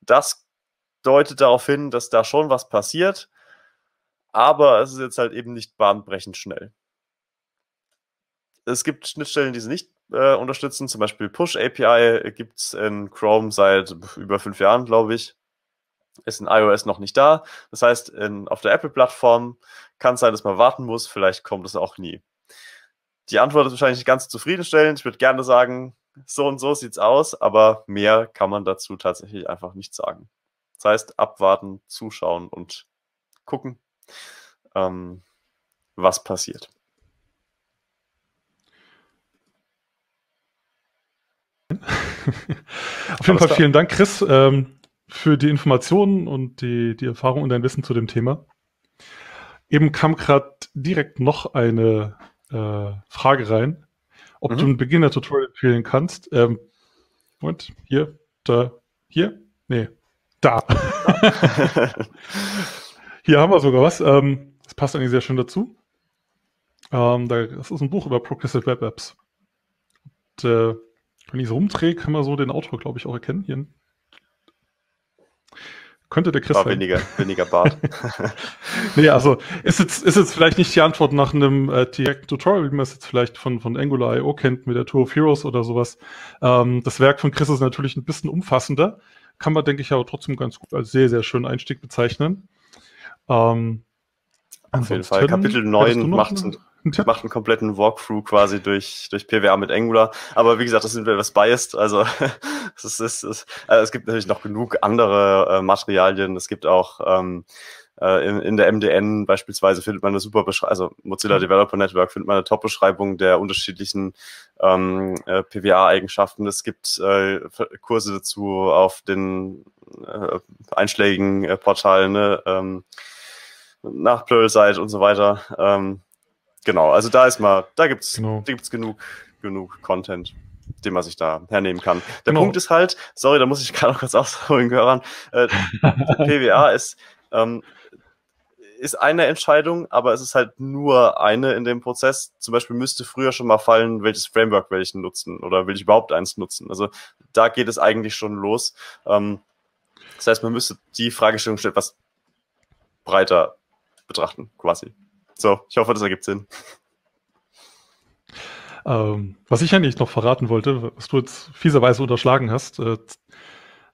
Das deutet darauf hin, dass da schon was passiert, aber es ist jetzt halt eben nicht bahnbrechend schnell es gibt Schnittstellen, die sie nicht äh, unterstützen. Zum Beispiel Push API gibt es in Chrome seit über fünf Jahren, glaube ich. Ist in iOS noch nicht da. Das heißt, in, auf der Apple-Plattform kann es sein, dass man warten muss. Vielleicht kommt es auch nie. Die Antwort ist wahrscheinlich nicht ganz zufriedenstellend. Ich würde gerne sagen, so und so sieht es aus, aber mehr kann man dazu tatsächlich einfach nicht sagen. Das heißt, abwarten, zuschauen und gucken, ähm, was passiert. sein. Auf jeden Fall vielen Dank, Chris, ähm, für die Informationen und die, die Erfahrung und dein Wissen zu dem Thema. Eben kam gerade direkt noch eine äh, Frage rein, ob mhm. du ein Beginner-Tutorial empfehlen kannst. Ähm, Moment, hier, da, hier? Nee, da. hier haben wir sogar was. Ähm, das passt eigentlich sehr schön dazu. Ähm, das ist ein Buch über Progressive Web Apps. Und, äh, wenn ich es rumdrehe, kann man so den Autor, glaube ich, auch erkennen. Hier. Könnte der Chris War sein. Weniger, weniger Bart. nee, also ist jetzt, ist jetzt vielleicht nicht die Antwort nach einem äh, direkten Tutorial, wie man es jetzt vielleicht von, von Angular.io kennt, mit der Tour of Heroes oder sowas. Ähm, das Werk von Chris ist natürlich ein bisschen umfassender, kann man, denke ich, aber trotzdem ganz gut als sehr, sehr schönen Einstieg bezeichnen. Ähm, Auf jeden Fall. Kapitel 9 macht es macht einen kompletten Walkthrough quasi durch, durch PWA mit Angular. Aber wie gesagt, das sind wir etwas biased. Also es, ist, es, ist, also es gibt natürlich noch genug andere äh, Materialien. Es gibt auch ähm, äh, in, in der MDN beispielsweise findet man eine super Beschreibung, also Mozilla mhm. Developer Network findet man eine Top-Beschreibung der unterschiedlichen ähm, äh, PWA-Eigenschaften. Es gibt äh, Kurse dazu auf den äh, einschlägigen äh, Portalen, ne? ähm, nach Pluralsight und so weiter. Ähm, Genau, also da ist mal, da gibt's, genau. da gibt's genug, genug Content, den man sich da hernehmen kann. Der genau. Punkt ist halt, sorry, da muss ich gerade noch kurz ausholen, Göran, äh, PWA ist, ähm, ist eine Entscheidung, aber es ist halt nur eine in dem Prozess. Zum Beispiel müsste früher schon mal fallen, welches Framework will ich nutzen oder will ich überhaupt eins nutzen. Also da geht es eigentlich schon los. Ähm, das heißt, man müsste die Fragestellung schon etwas breiter betrachten, quasi. So, ich hoffe, das ergibt Sinn. Ähm, was ich eigentlich noch verraten wollte, was du jetzt fieserweise unterschlagen hast, äh,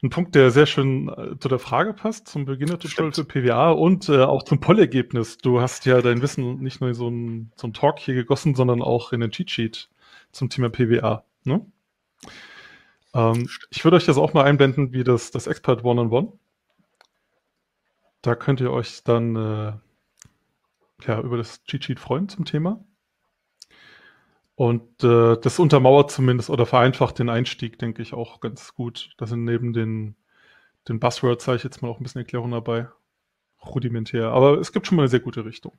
ein Punkt, der sehr schön äh, zu der Frage passt, zum Beginner-Tutorial für PWA und äh, auch zum Pollergebnis. Du hast ja dein Wissen nicht nur in so einen so Talk hier gegossen, sondern auch in den Cheat-Sheet zum Thema PWA. Ne? Ähm, ich würde euch das auch mal einblenden, wie das, das Expert One-on-One. -on -One. Da könnt ihr euch dann äh, ja, über das Cheat Sheet freuen zum Thema. Und äh, das untermauert zumindest oder vereinfacht den Einstieg, denke ich, auch ganz gut. Da sind neben den, den Buzzwords, sage ich jetzt mal, auch ein bisschen Erklärung dabei. Rudimentär. Aber es gibt schon mal eine sehr gute Richtung.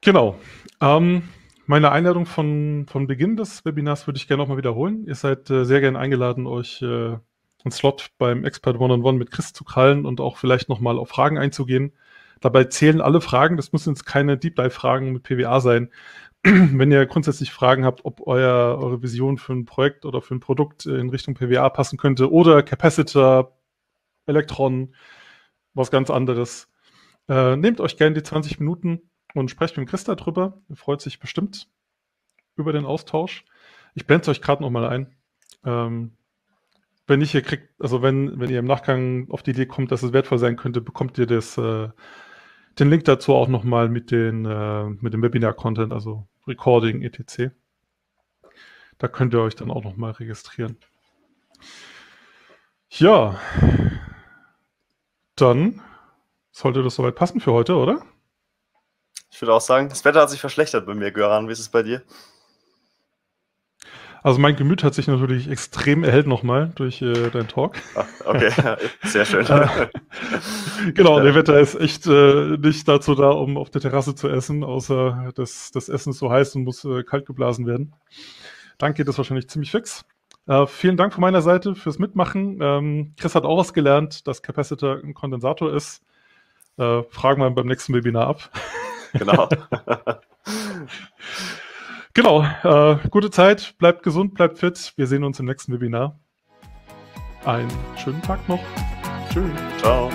Genau. Ähm, meine Einladung von, von Beginn des Webinars würde ich gerne nochmal wiederholen. Ihr seid äh, sehr gerne eingeladen, euch äh, einen Slot beim Expert One-on-One -on -One mit Chris zu krallen und auch vielleicht nochmal auf Fragen einzugehen. Dabei zählen alle Fragen, das müssen jetzt keine Deep Dive-Fragen mit PWA sein. Wenn ihr grundsätzlich Fragen habt, ob euer, eure Vision für ein Projekt oder für ein Produkt äh, in Richtung PWA passen könnte oder Capacitor, Elektron, was ganz anderes, äh, nehmt euch gerne die 20 Minuten und sprecht mit Christa drüber. Er freut sich bestimmt über den Austausch. Ich blende es euch gerade nochmal ein. Ähm, wenn nicht, ihr kriegt, also wenn, wenn ihr im Nachgang auf die Idee kommt, dass es wertvoll sein könnte, bekommt ihr das, äh, den Link dazu auch nochmal mit, äh, mit dem Webinar-Content, also Recording etc. Da könnt ihr euch dann auch nochmal registrieren. Ja, dann sollte das soweit passen für heute, oder? Ich würde auch sagen, das Wetter hat sich verschlechtert bei mir, Göran. Wie ist es bei dir? Also mein Gemüt hat sich natürlich extrem erhellt nochmal durch äh, dein Talk. Ah, okay, sehr schön. Äh, genau, der Wetter ist echt äh, nicht dazu da, um auf der Terrasse zu essen, außer dass das Essen ist so heiß und muss äh, kalt geblasen werden. Dann geht das wahrscheinlich ziemlich fix. Äh, vielen Dank von meiner Seite fürs Mitmachen. Ähm, Chris hat auch was gelernt, dass Capacitor ein Kondensator ist. Äh, fragen wir beim nächsten Webinar ab. genau. Genau, äh, gute Zeit, bleibt gesund, bleibt fit. Wir sehen uns im nächsten Webinar. Einen schönen Tag noch. Tschüss. Ciao.